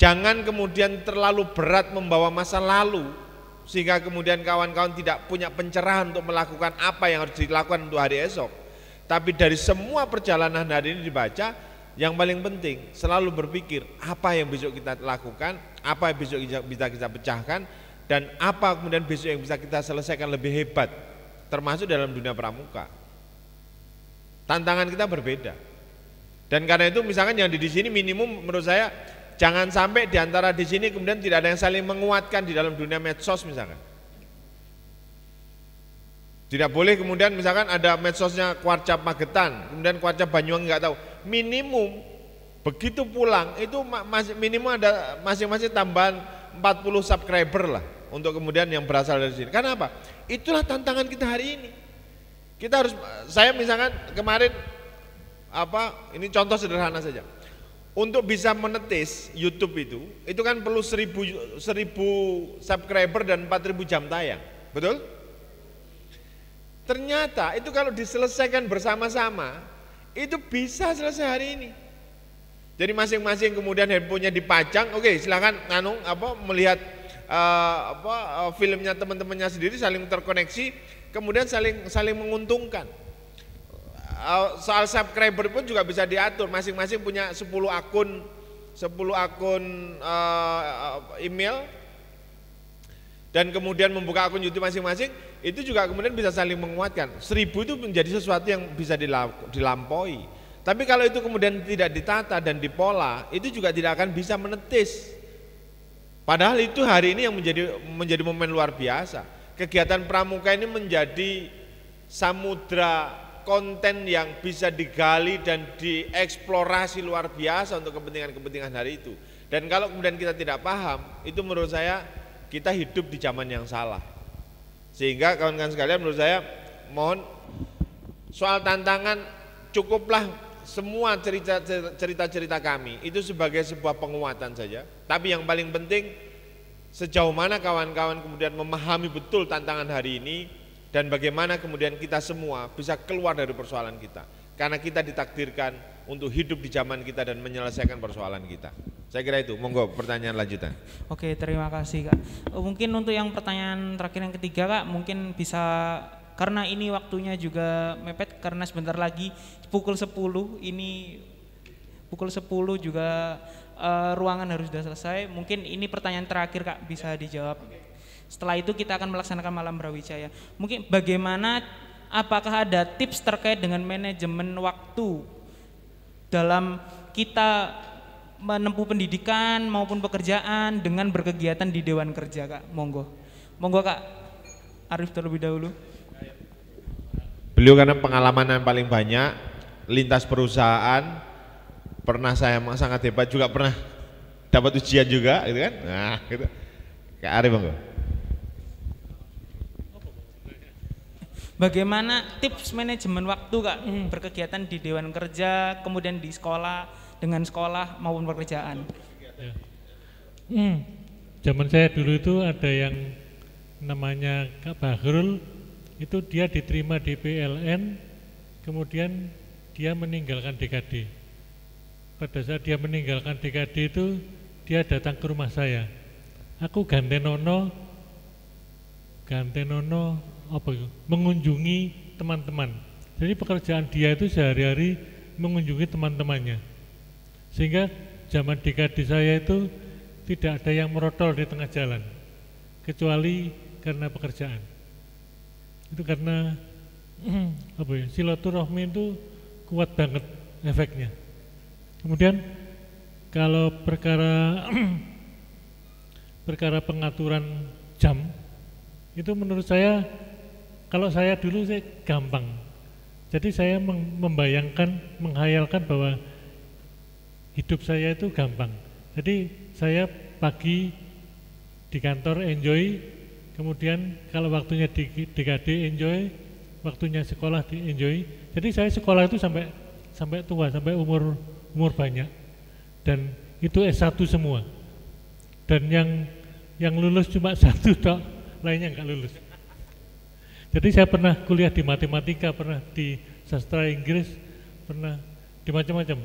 Jangan kemudian terlalu berat membawa masa lalu sehingga kemudian kawan-kawan tidak punya pencerahan untuk melakukan apa yang harus dilakukan untuk hari esok. Tapi dari semua perjalanan hari ini dibaca, yang paling penting selalu berpikir apa yang besok kita lakukan, apa yang besok bisa kita pecahkan, dan apa kemudian besok yang bisa kita selesaikan lebih hebat, termasuk dalam dunia pramuka. Tantangan kita berbeda. Dan karena itu misalkan yang di sini minimum menurut saya Jangan sampai diantara di sini kemudian tidak ada yang saling menguatkan di dalam dunia medsos misalkan. Tidak boleh kemudian misalkan ada medsosnya Kuarcap Magetan, kemudian Kuarcap Banyuwangi nggak tahu. Minimum begitu pulang itu masih minimum ada masing-masing tambahan 40 subscriber lah untuk kemudian yang berasal dari sini. Karena apa? Itulah tantangan kita hari ini. Kita harus saya misalkan kemarin apa ini contoh sederhana saja untuk bisa menetis YouTube itu, itu kan perlu 1000 1000 subscriber dan 4000 jam tayang. Betul? Ternyata itu kalau diselesaikan bersama-sama, itu bisa selesai hari ini. Jadi masing-masing kemudian handphonenya dipajang, oke okay, silahkan nganu apa melihat uh, apa uh, filmnya teman-temannya sendiri saling terkoneksi, kemudian saling saling menguntungkan. Eh, soal subscriber pun juga bisa diatur masing-masing punya 10 akun 10 akun uh, email dan kemudian membuka akun YouTube masing-masing itu juga kemudian bisa saling menguatkan seribu itu menjadi sesuatu yang bisa dilampaui tapi kalau itu kemudian tidak ditata dan dipola itu juga tidak akan bisa menetis padahal itu hari ini yang menjadi menjadi momen luar biasa kegiatan pramuka ini menjadi samudra konten yang bisa digali dan dieksplorasi luar biasa untuk kepentingan-kepentingan hari itu. Dan kalau kemudian kita tidak paham, itu menurut saya kita hidup di zaman yang salah. Sehingga kawan-kawan sekalian menurut saya mohon soal tantangan cukuplah semua cerita-cerita kami itu sebagai sebuah penguatan saja. Tapi yang paling penting sejauh mana kawan-kawan kemudian memahami betul tantangan hari ini dan bagaimana kemudian kita semua bisa keluar dari persoalan kita. Karena kita ditakdirkan untuk hidup di zaman kita dan menyelesaikan persoalan kita. Saya kira itu, monggo pertanyaan lanjutan. Oke, terima kasih Kak. Oh, mungkin untuk yang pertanyaan terakhir yang ketiga Kak, mungkin bisa karena ini waktunya juga mepet karena sebentar lagi pukul 10 ini pukul 10 juga uh, ruangan harus sudah selesai. Mungkin ini pertanyaan terakhir Kak bisa dijawab. Oke. Setelah itu kita akan melaksanakan malam brawijaya. Mungkin bagaimana apakah ada tips terkait dengan manajemen waktu dalam kita menempuh pendidikan maupun pekerjaan dengan berkegiatan di dewan kerja, Kak? Monggo. Monggo, Kak. Arif terlebih dahulu. Beliau karena pengalaman yang paling banyak lintas perusahaan pernah saya sangat hebat juga pernah dapat ujian juga gitu kan nah gitu Kak Arif monggo Bagaimana tips manajemen waktu Kak hmm. berkegiatan di dewan kerja, kemudian di sekolah, dengan sekolah maupun pekerjaan? Ya. Hmm. Zaman saya dulu itu ada yang namanya Kak Bahrul, itu dia diterima di PLN, kemudian dia meninggalkan DKD. Pada saat dia meninggalkan DKD itu, dia datang ke rumah saya. Aku ganti Nono, ganti Nono apa itu, mengunjungi teman-teman. Jadi pekerjaan dia itu sehari-hari mengunjungi teman-temannya. Sehingga zaman dekade saya itu tidak ada yang merotol di tengah jalan, kecuali karena pekerjaan. Itu karena apa ya, silaturahmi itu kuat banget efeknya. Kemudian kalau perkara perkara pengaturan jam itu menurut saya kalau saya dulu saya gampang. Jadi saya membayangkan, menghayalkan bahwa hidup saya itu gampang. Jadi saya pagi di kantor enjoy, kemudian kalau waktunya di DKD enjoy, waktunya sekolah di enjoy. Jadi saya sekolah itu sampai sampai tua, sampai umur umur banyak. Dan itu S1 semua. Dan yang yang lulus cuma satu dok, lainnya nggak lulus. Jadi saya pernah kuliah di matematika, pernah di sastra Inggris, pernah di macam-macam,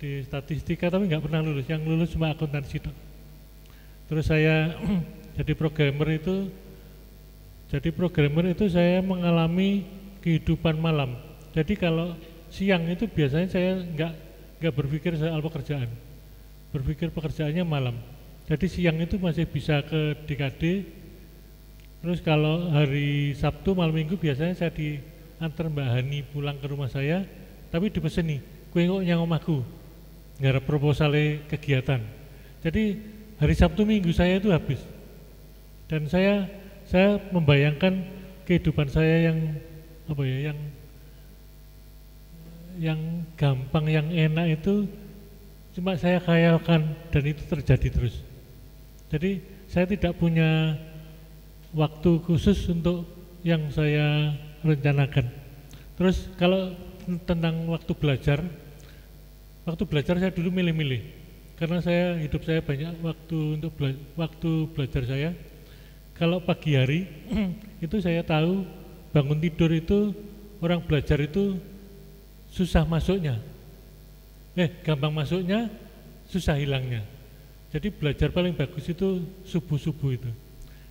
di statistika tapi nggak pernah lulus. Yang lulus cuma akuntansi itu. Terus saya jadi programmer itu, jadi programmer itu saya mengalami kehidupan malam. Jadi kalau siang itu biasanya saya nggak nggak berpikir soal pekerjaan, berpikir pekerjaannya malam. Jadi siang itu masih bisa ke DKD, Terus kalau hari Sabtu malam minggu biasanya saya diantar Mbak Hani pulang ke rumah saya, tapi di nih, kue kok yang omahku, ngarep proposalnya kegiatan. Jadi hari Sabtu minggu saya itu habis. Dan saya saya membayangkan kehidupan saya yang apa ya yang yang gampang yang enak itu cuma saya khayalkan dan itu terjadi terus. Jadi saya tidak punya waktu khusus untuk yang saya rencanakan. Terus kalau tentang waktu belajar, waktu belajar saya dulu milih-milih karena saya hidup saya banyak waktu untuk bela waktu belajar saya. Kalau pagi hari itu saya tahu bangun tidur itu orang belajar itu susah masuknya. Eh, gampang masuknya, susah hilangnya. Jadi belajar paling bagus itu subuh-subuh itu.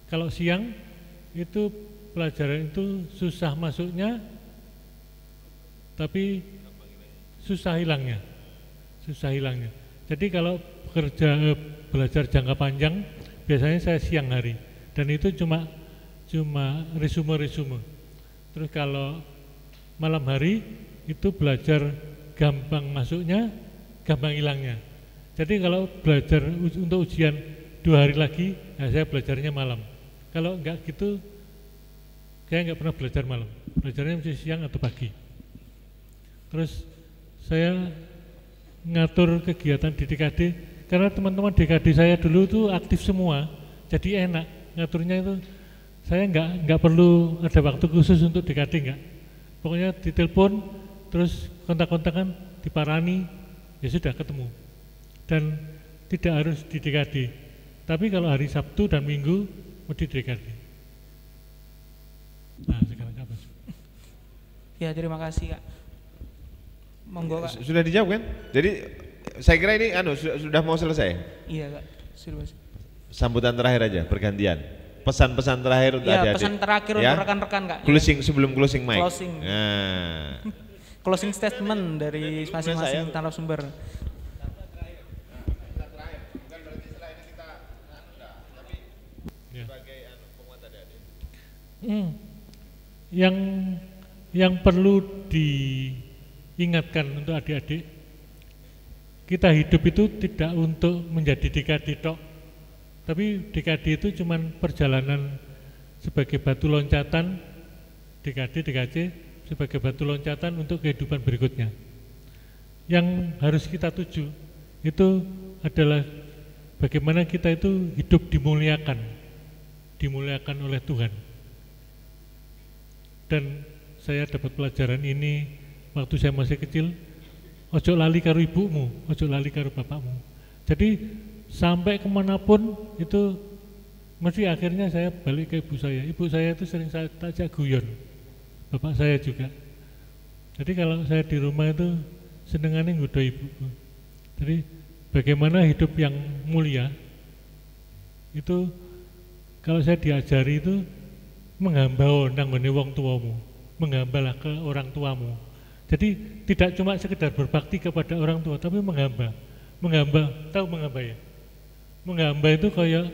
Kalau siang itu pelajaran itu susah masuknya, tapi susah hilangnya, susah hilangnya. Jadi kalau kerja eh, belajar jangka panjang, biasanya saya siang hari, dan itu cuma cuma resume-resume. Terus kalau malam hari itu belajar gampang masuknya, gampang hilangnya. Jadi kalau belajar untuk ujian dua hari lagi, ya saya belajarnya malam. Kalau enggak gitu, saya enggak pernah belajar malam. Belajarnya mesti siang atau pagi. Terus saya ngatur kegiatan di DKD karena teman-teman DKD saya dulu itu aktif semua, jadi enak ngaturnya itu. Saya enggak, nggak perlu ada waktu khusus untuk DKD enggak. Pokoknya ditelepon, terus kontak-kontakan di Parani, ya sudah ketemu. Dan tidak harus di DKD. Tapi kalau hari Sabtu dan Minggu Mudik Dekardi. Nah, sekarang Ya, terima kasih, Kak. Monggo, Kak. Sudah dijawab kan? Jadi saya kira ini anu sudah, mau selesai. Iya, Kak. Sudah. Sambutan terakhir aja pergantian. Pesan-pesan terakhir untuk ya, adik pesan terakhir untuk ya? rekan-rekan, Kak. Closing sebelum closing mic. Closing. Nah. closing statement dari masing-masing sumber. Hmm. Yang yang perlu diingatkan untuk adik-adik, kita hidup itu tidak untuk menjadi DKD tok, tapi DKD itu cuma perjalanan sebagai batu loncatan DKD DKC sebagai batu loncatan untuk kehidupan berikutnya. Yang harus kita tuju itu adalah bagaimana kita itu hidup dimuliakan, dimuliakan oleh Tuhan dan saya dapat pelajaran ini waktu saya masih kecil ojo lali karo ibumu ojo lali karo bapakmu jadi sampai kemanapun itu mesti akhirnya saya balik ke ibu saya ibu saya itu sering saya tajak guyon bapak saya juga jadi kalau saya di rumah itu senengannya nggoda ibuku jadi bagaimana hidup yang mulia itu kalau saya diajari itu menghambau nanggone wong tuamu, menghambalah ke orang tuamu. Jadi tidak cuma sekedar berbakti kepada orang tua, tapi menghamba. Menghamba, tahu menghamba ya? Menghamba itu kayak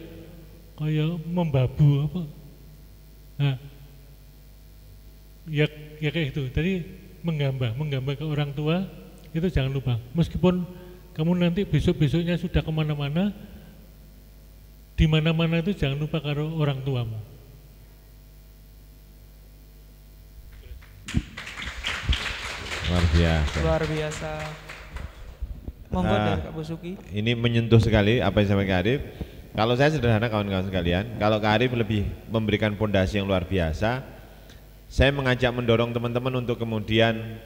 kayak membabu apa? Nah, ya, ya kayak itu. Jadi menghamba, menghamba ke orang tua itu jangan lupa. Meskipun kamu nanti besok-besoknya sudah kemana-mana, di mana-mana itu jangan lupa karo orang tuamu. Luar biasa. Luar biasa. Monggo nah, Kak Busuki. Ini menyentuh sekali apa yang sampaikan Arif. Kalau saya sederhana kawan-kawan sekalian, kalau Kak Arif lebih memberikan fondasi yang luar biasa, saya mengajak mendorong teman-teman untuk kemudian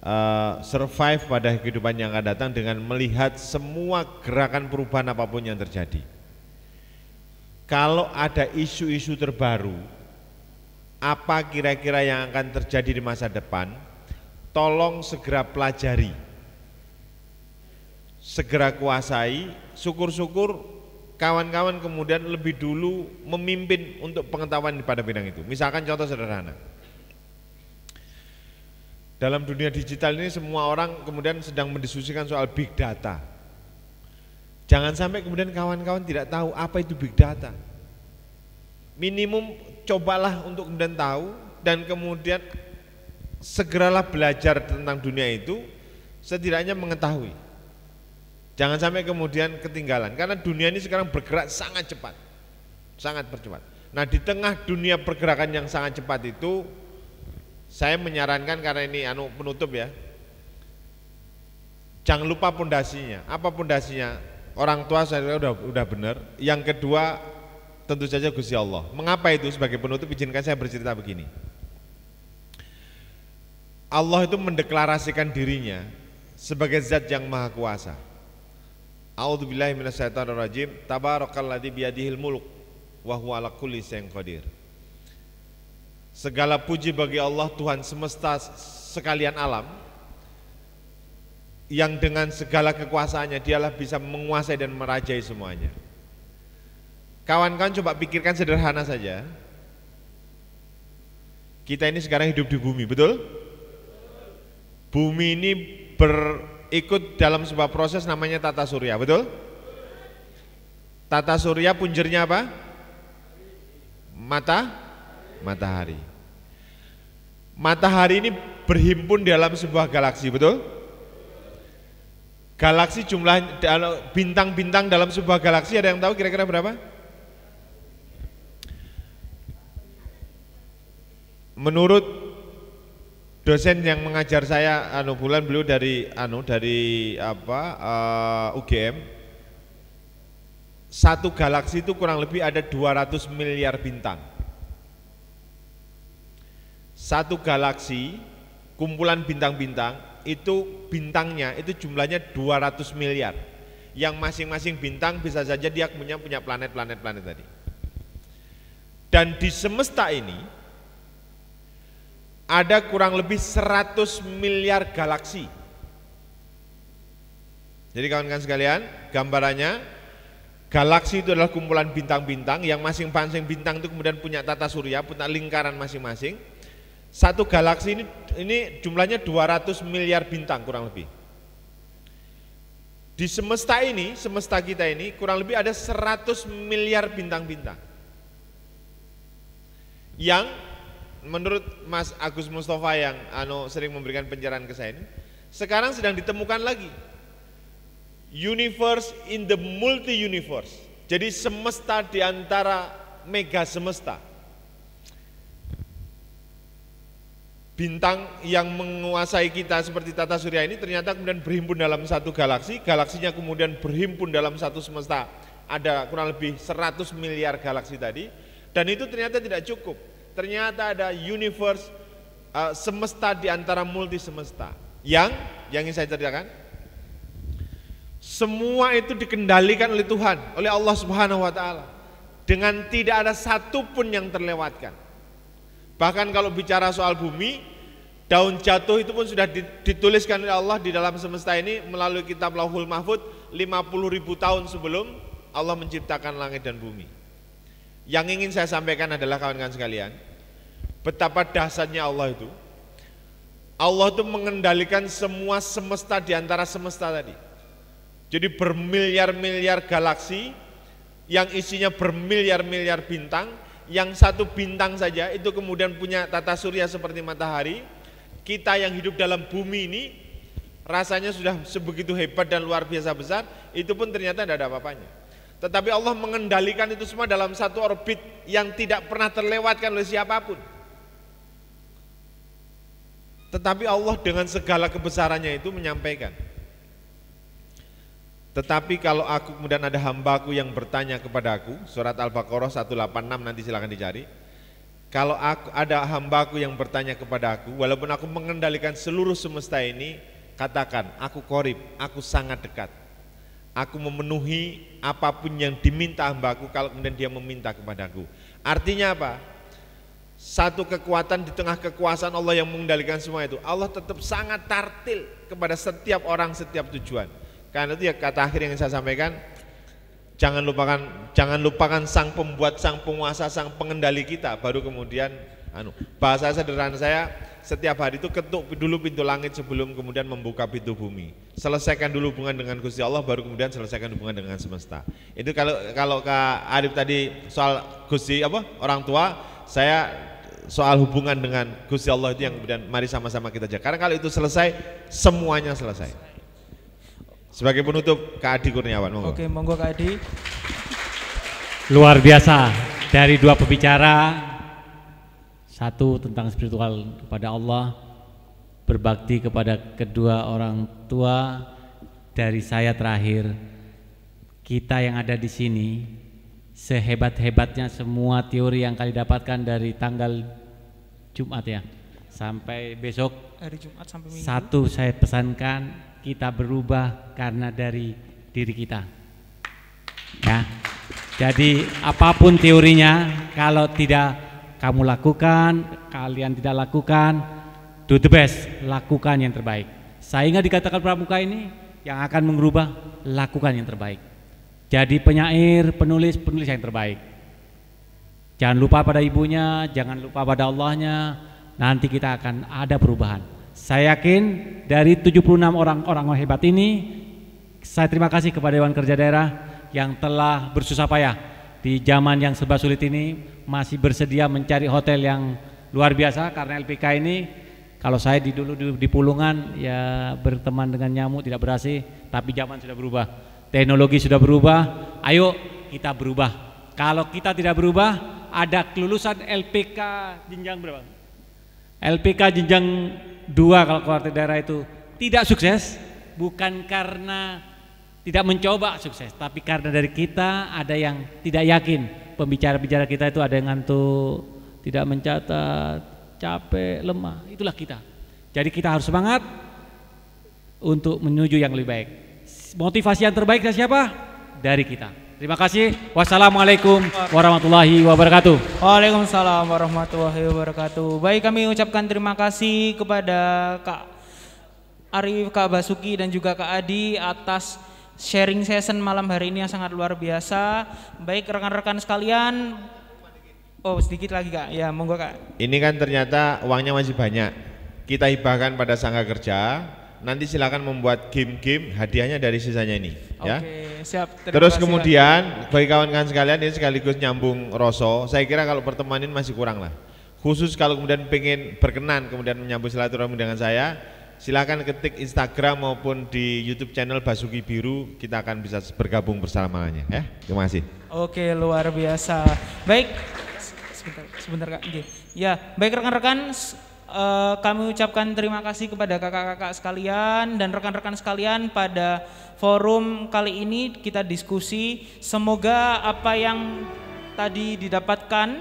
uh, survive pada kehidupan yang akan datang dengan melihat semua gerakan perubahan apapun yang terjadi. Kalau ada isu-isu terbaru, apa kira-kira yang akan terjadi di masa depan, tolong segera pelajari, segera kuasai. Syukur-syukur kawan-kawan kemudian lebih dulu memimpin untuk pengetahuan pada bidang itu. Misalkan contoh sederhana. Dalam dunia digital ini semua orang kemudian sedang mendiskusikan soal big data. Jangan sampai kemudian kawan-kawan tidak tahu apa itu big data. Minimum cobalah untuk kemudian tahu dan kemudian segeralah belajar tentang dunia itu setidaknya mengetahui. Jangan sampai kemudian ketinggalan karena dunia ini sekarang bergerak sangat cepat. Sangat percepat Nah, di tengah dunia pergerakan yang sangat cepat itu saya menyarankan karena ini anu penutup ya. Jangan lupa pondasinya. Apa pondasinya? Orang tua saya sudah udah udah benar. Yang kedua tentu saja Gusti Allah. Mengapa itu sebagai penutup izinkan saya bercerita begini. Allah itu mendeklarasikan dirinya sebagai zat yang maha kuasa. A'udzubillahi minasyaitonirrajim. Tabarakalladzi biyadihil muluk wa huwa ala kulli syai'in qadir. Segala puji bagi Allah Tuhan semesta sekalian alam yang dengan segala kekuasaannya dialah bisa menguasai dan merajai semuanya. Kawan-kawan coba pikirkan sederhana saja. Kita ini sekarang hidup di bumi, betul? Bumi ini berikut dalam sebuah proses namanya tata surya, betul? Tata surya punjernya apa? Mata? Matahari. Matahari ini berhimpun dalam sebuah galaksi, betul? Galaksi jumlah bintang-bintang dalam sebuah galaksi ada yang tahu kira-kira berapa? Menurut dosen yang mengajar saya anu bulan beliau dari anu dari apa uh, eh, UGM satu galaksi itu kurang lebih ada 200 miliar bintang satu galaksi kumpulan bintang-bintang itu bintangnya itu jumlahnya 200 miliar yang masing-masing bintang bisa saja dia punya punya planet-planet planet tadi dan di semesta ini ada kurang lebih 100 miliar galaksi. Jadi kawan-kawan sekalian, gambarannya galaksi itu adalah kumpulan bintang-bintang yang masing-masing bintang itu kemudian punya tata surya, punya lingkaran masing-masing. Satu galaksi ini ini jumlahnya 200 miliar bintang kurang lebih. Di semesta ini, semesta kita ini kurang lebih ada 100 miliar bintang-bintang. Yang menurut Mas Agus Mustafa yang ano sering memberikan pencerahan ke saya ini, sekarang sedang ditemukan lagi universe in the multi universe. Jadi semesta di antara mega semesta. Bintang yang menguasai kita seperti tata surya ini ternyata kemudian berhimpun dalam satu galaksi, galaksinya kemudian berhimpun dalam satu semesta. Ada kurang lebih 100 miliar galaksi tadi dan itu ternyata tidak cukup Ternyata ada universe uh, semesta di antara multi semesta. Yang yang ingin saya ceritakan semua itu dikendalikan oleh Tuhan, oleh Allah Subhanahu wa taala. Dengan tidak ada satu pun yang terlewatkan. Bahkan kalau bicara soal bumi, daun jatuh itu pun sudah dituliskan oleh Allah di dalam semesta ini melalui kitab Lauhul Mahfud 50 ribu tahun sebelum Allah menciptakan langit dan bumi. Yang ingin saya sampaikan adalah kawan-kawan sekalian, betapa dahsyatnya Allah itu. Allah itu mengendalikan semua semesta di antara semesta tadi. Jadi bermiliar-miliar galaksi yang isinya bermiliar-miliar bintang, yang satu bintang saja itu kemudian punya tata surya seperti matahari. Kita yang hidup dalam bumi ini rasanya sudah sebegitu hebat dan luar biasa besar, itu pun ternyata tidak ada apa-apanya. Tetapi Allah mengendalikan itu semua dalam satu orbit yang tidak pernah terlewatkan oleh siapapun. Tetapi Allah dengan segala kebesarannya itu menyampaikan. Tetapi kalau aku kemudian ada hambaku yang bertanya kepada aku, surat Al-Baqarah 186 nanti silahkan dicari. Kalau aku ada hambaku yang bertanya kepada aku, walaupun aku mengendalikan seluruh semesta ini, katakan aku korib, aku sangat dekat. Aku memenuhi apapun yang diminta hambaku kalau kemudian dia meminta kepadaku. Artinya apa? Satu kekuatan di tengah kekuasaan Allah yang mengendalikan semua itu. Allah tetap sangat tartil kepada setiap orang, setiap tujuan. Karena itu ya kata akhir yang saya sampaikan, jangan lupakan jangan lupakan sang pembuat, sang penguasa, sang pengendali kita baru kemudian anu bahasa sederhana saya setiap hari itu ketuk dulu pintu langit sebelum kemudian membuka pintu bumi. Selesaikan dulu hubungan dengan Gusti Allah baru kemudian selesaikan hubungan dengan semesta. Itu kalau kalau Kak Arif tadi soal Gusti apa orang tua, saya soal hubungan dengan Gusti Allah itu yang kemudian mari sama-sama kita jaga. Karena kalau itu selesai semuanya selesai. Sebagai penutup Kak Adi Kurniawan monggo. Oke, monggo Kak Adi. Luar biasa dari dua pembicara satu tentang spiritual kepada Allah, berbakti kepada kedua orang tua dari saya terakhir. Kita yang ada di sini sehebat-hebatnya semua teori yang kali dapatkan dari tanggal Jumat ya sampai besok hari Jumat sampai Minggu. Satu saya pesankan kita berubah karena dari diri kita. Ya. Jadi apapun teorinya kalau tidak kamu lakukan, kalian tidak lakukan, do the best, lakukan yang terbaik. Saya Sehingga dikatakan pramuka ini yang akan mengubah lakukan yang terbaik. Jadi penyair, penulis, penulis yang terbaik. Jangan lupa pada ibunya, jangan lupa pada Allahnya, nanti kita akan ada perubahan. Saya yakin dari 76 orang-orang hebat ini, saya terima kasih kepada Dewan Kerja Daerah yang telah bersusah payah di zaman yang serba sulit ini masih bersedia mencari hotel yang luar biasa karena LPK ini kalau saya di dulu di, Pulungan ya berteman dengan nyamuk tidak berhasil tapi zaman sudah berubah teknologi sudah berubah ayo kita berubah kalau kita tidak berubah ada kelulusan LPK jenjang berapa LPK jenjang dua kalau kuartir daerah itu tidak sukses bukan karena tidak mencoba sukses tapi karena dari kita ada yang tidak yakin pembicara-bicara kita itu ada yang ngantuk, tidak mencatat, capek, lemah. Itulah kita. Jadi kita harus semangat untuk menuju yang lebih baik. Motivasi yang terbaik dari siapa? Dari kita. Terima kasih. Wassalamualaikum warahmatullahi wabarakatuh. Waalaikumsalam warahmatullahi wabarakatuh. Baik kami ucapkan terima kasih kepada Kak Arif, Kak Basuki dan juga Kak Adi atas sharing session malam hari ini yang sangat luar biasa. Baik rekan-rekan sekalian, oh sedikit lagi kak, ya monggo kak. Ini kan ternyata uangnya masih banyak. Kita hibahkan pada sangka kerja, nanti silakan membuat game-game hadiahnya dari sisanya ini. Ya. Oke, ya. siap. Terus kemudian lagi. bagi kawan-kawan sekalian ini sekaligus nyambung Roso, saya kira kalau pertemanin masih kurang lah. Khusus kalau kemudian pengen berkenan kemudian menyambut silaturahmi dengan saya, Silakan ketik Instagram maupun di YouTube channel Basuki Biru, kita akan bisa bergabung bersamanya ya. Eh, terima kasih. Oke, luar biasa. Baik. Sebentar, sebentar Kak. Ya, baik rekan-rekan eh, kami ucapkan terima kasih kepada kakak-kakak sekalian dan rekan-rekan sekalian pada forum kali ini kita diskusi. Semoga apa yang tadi didapatkan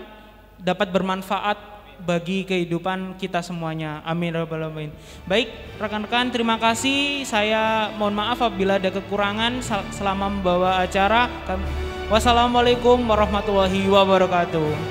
dapat bermanfaat bagi kehidupan kita semuanya. Amin ya rabbal alamin. Baik, rekan-rekan terima kasih. Saya mohon maaf apabila ada kekurangan selama membawa acara. Wassalamualaikum warahmatullahi wabarakatuh.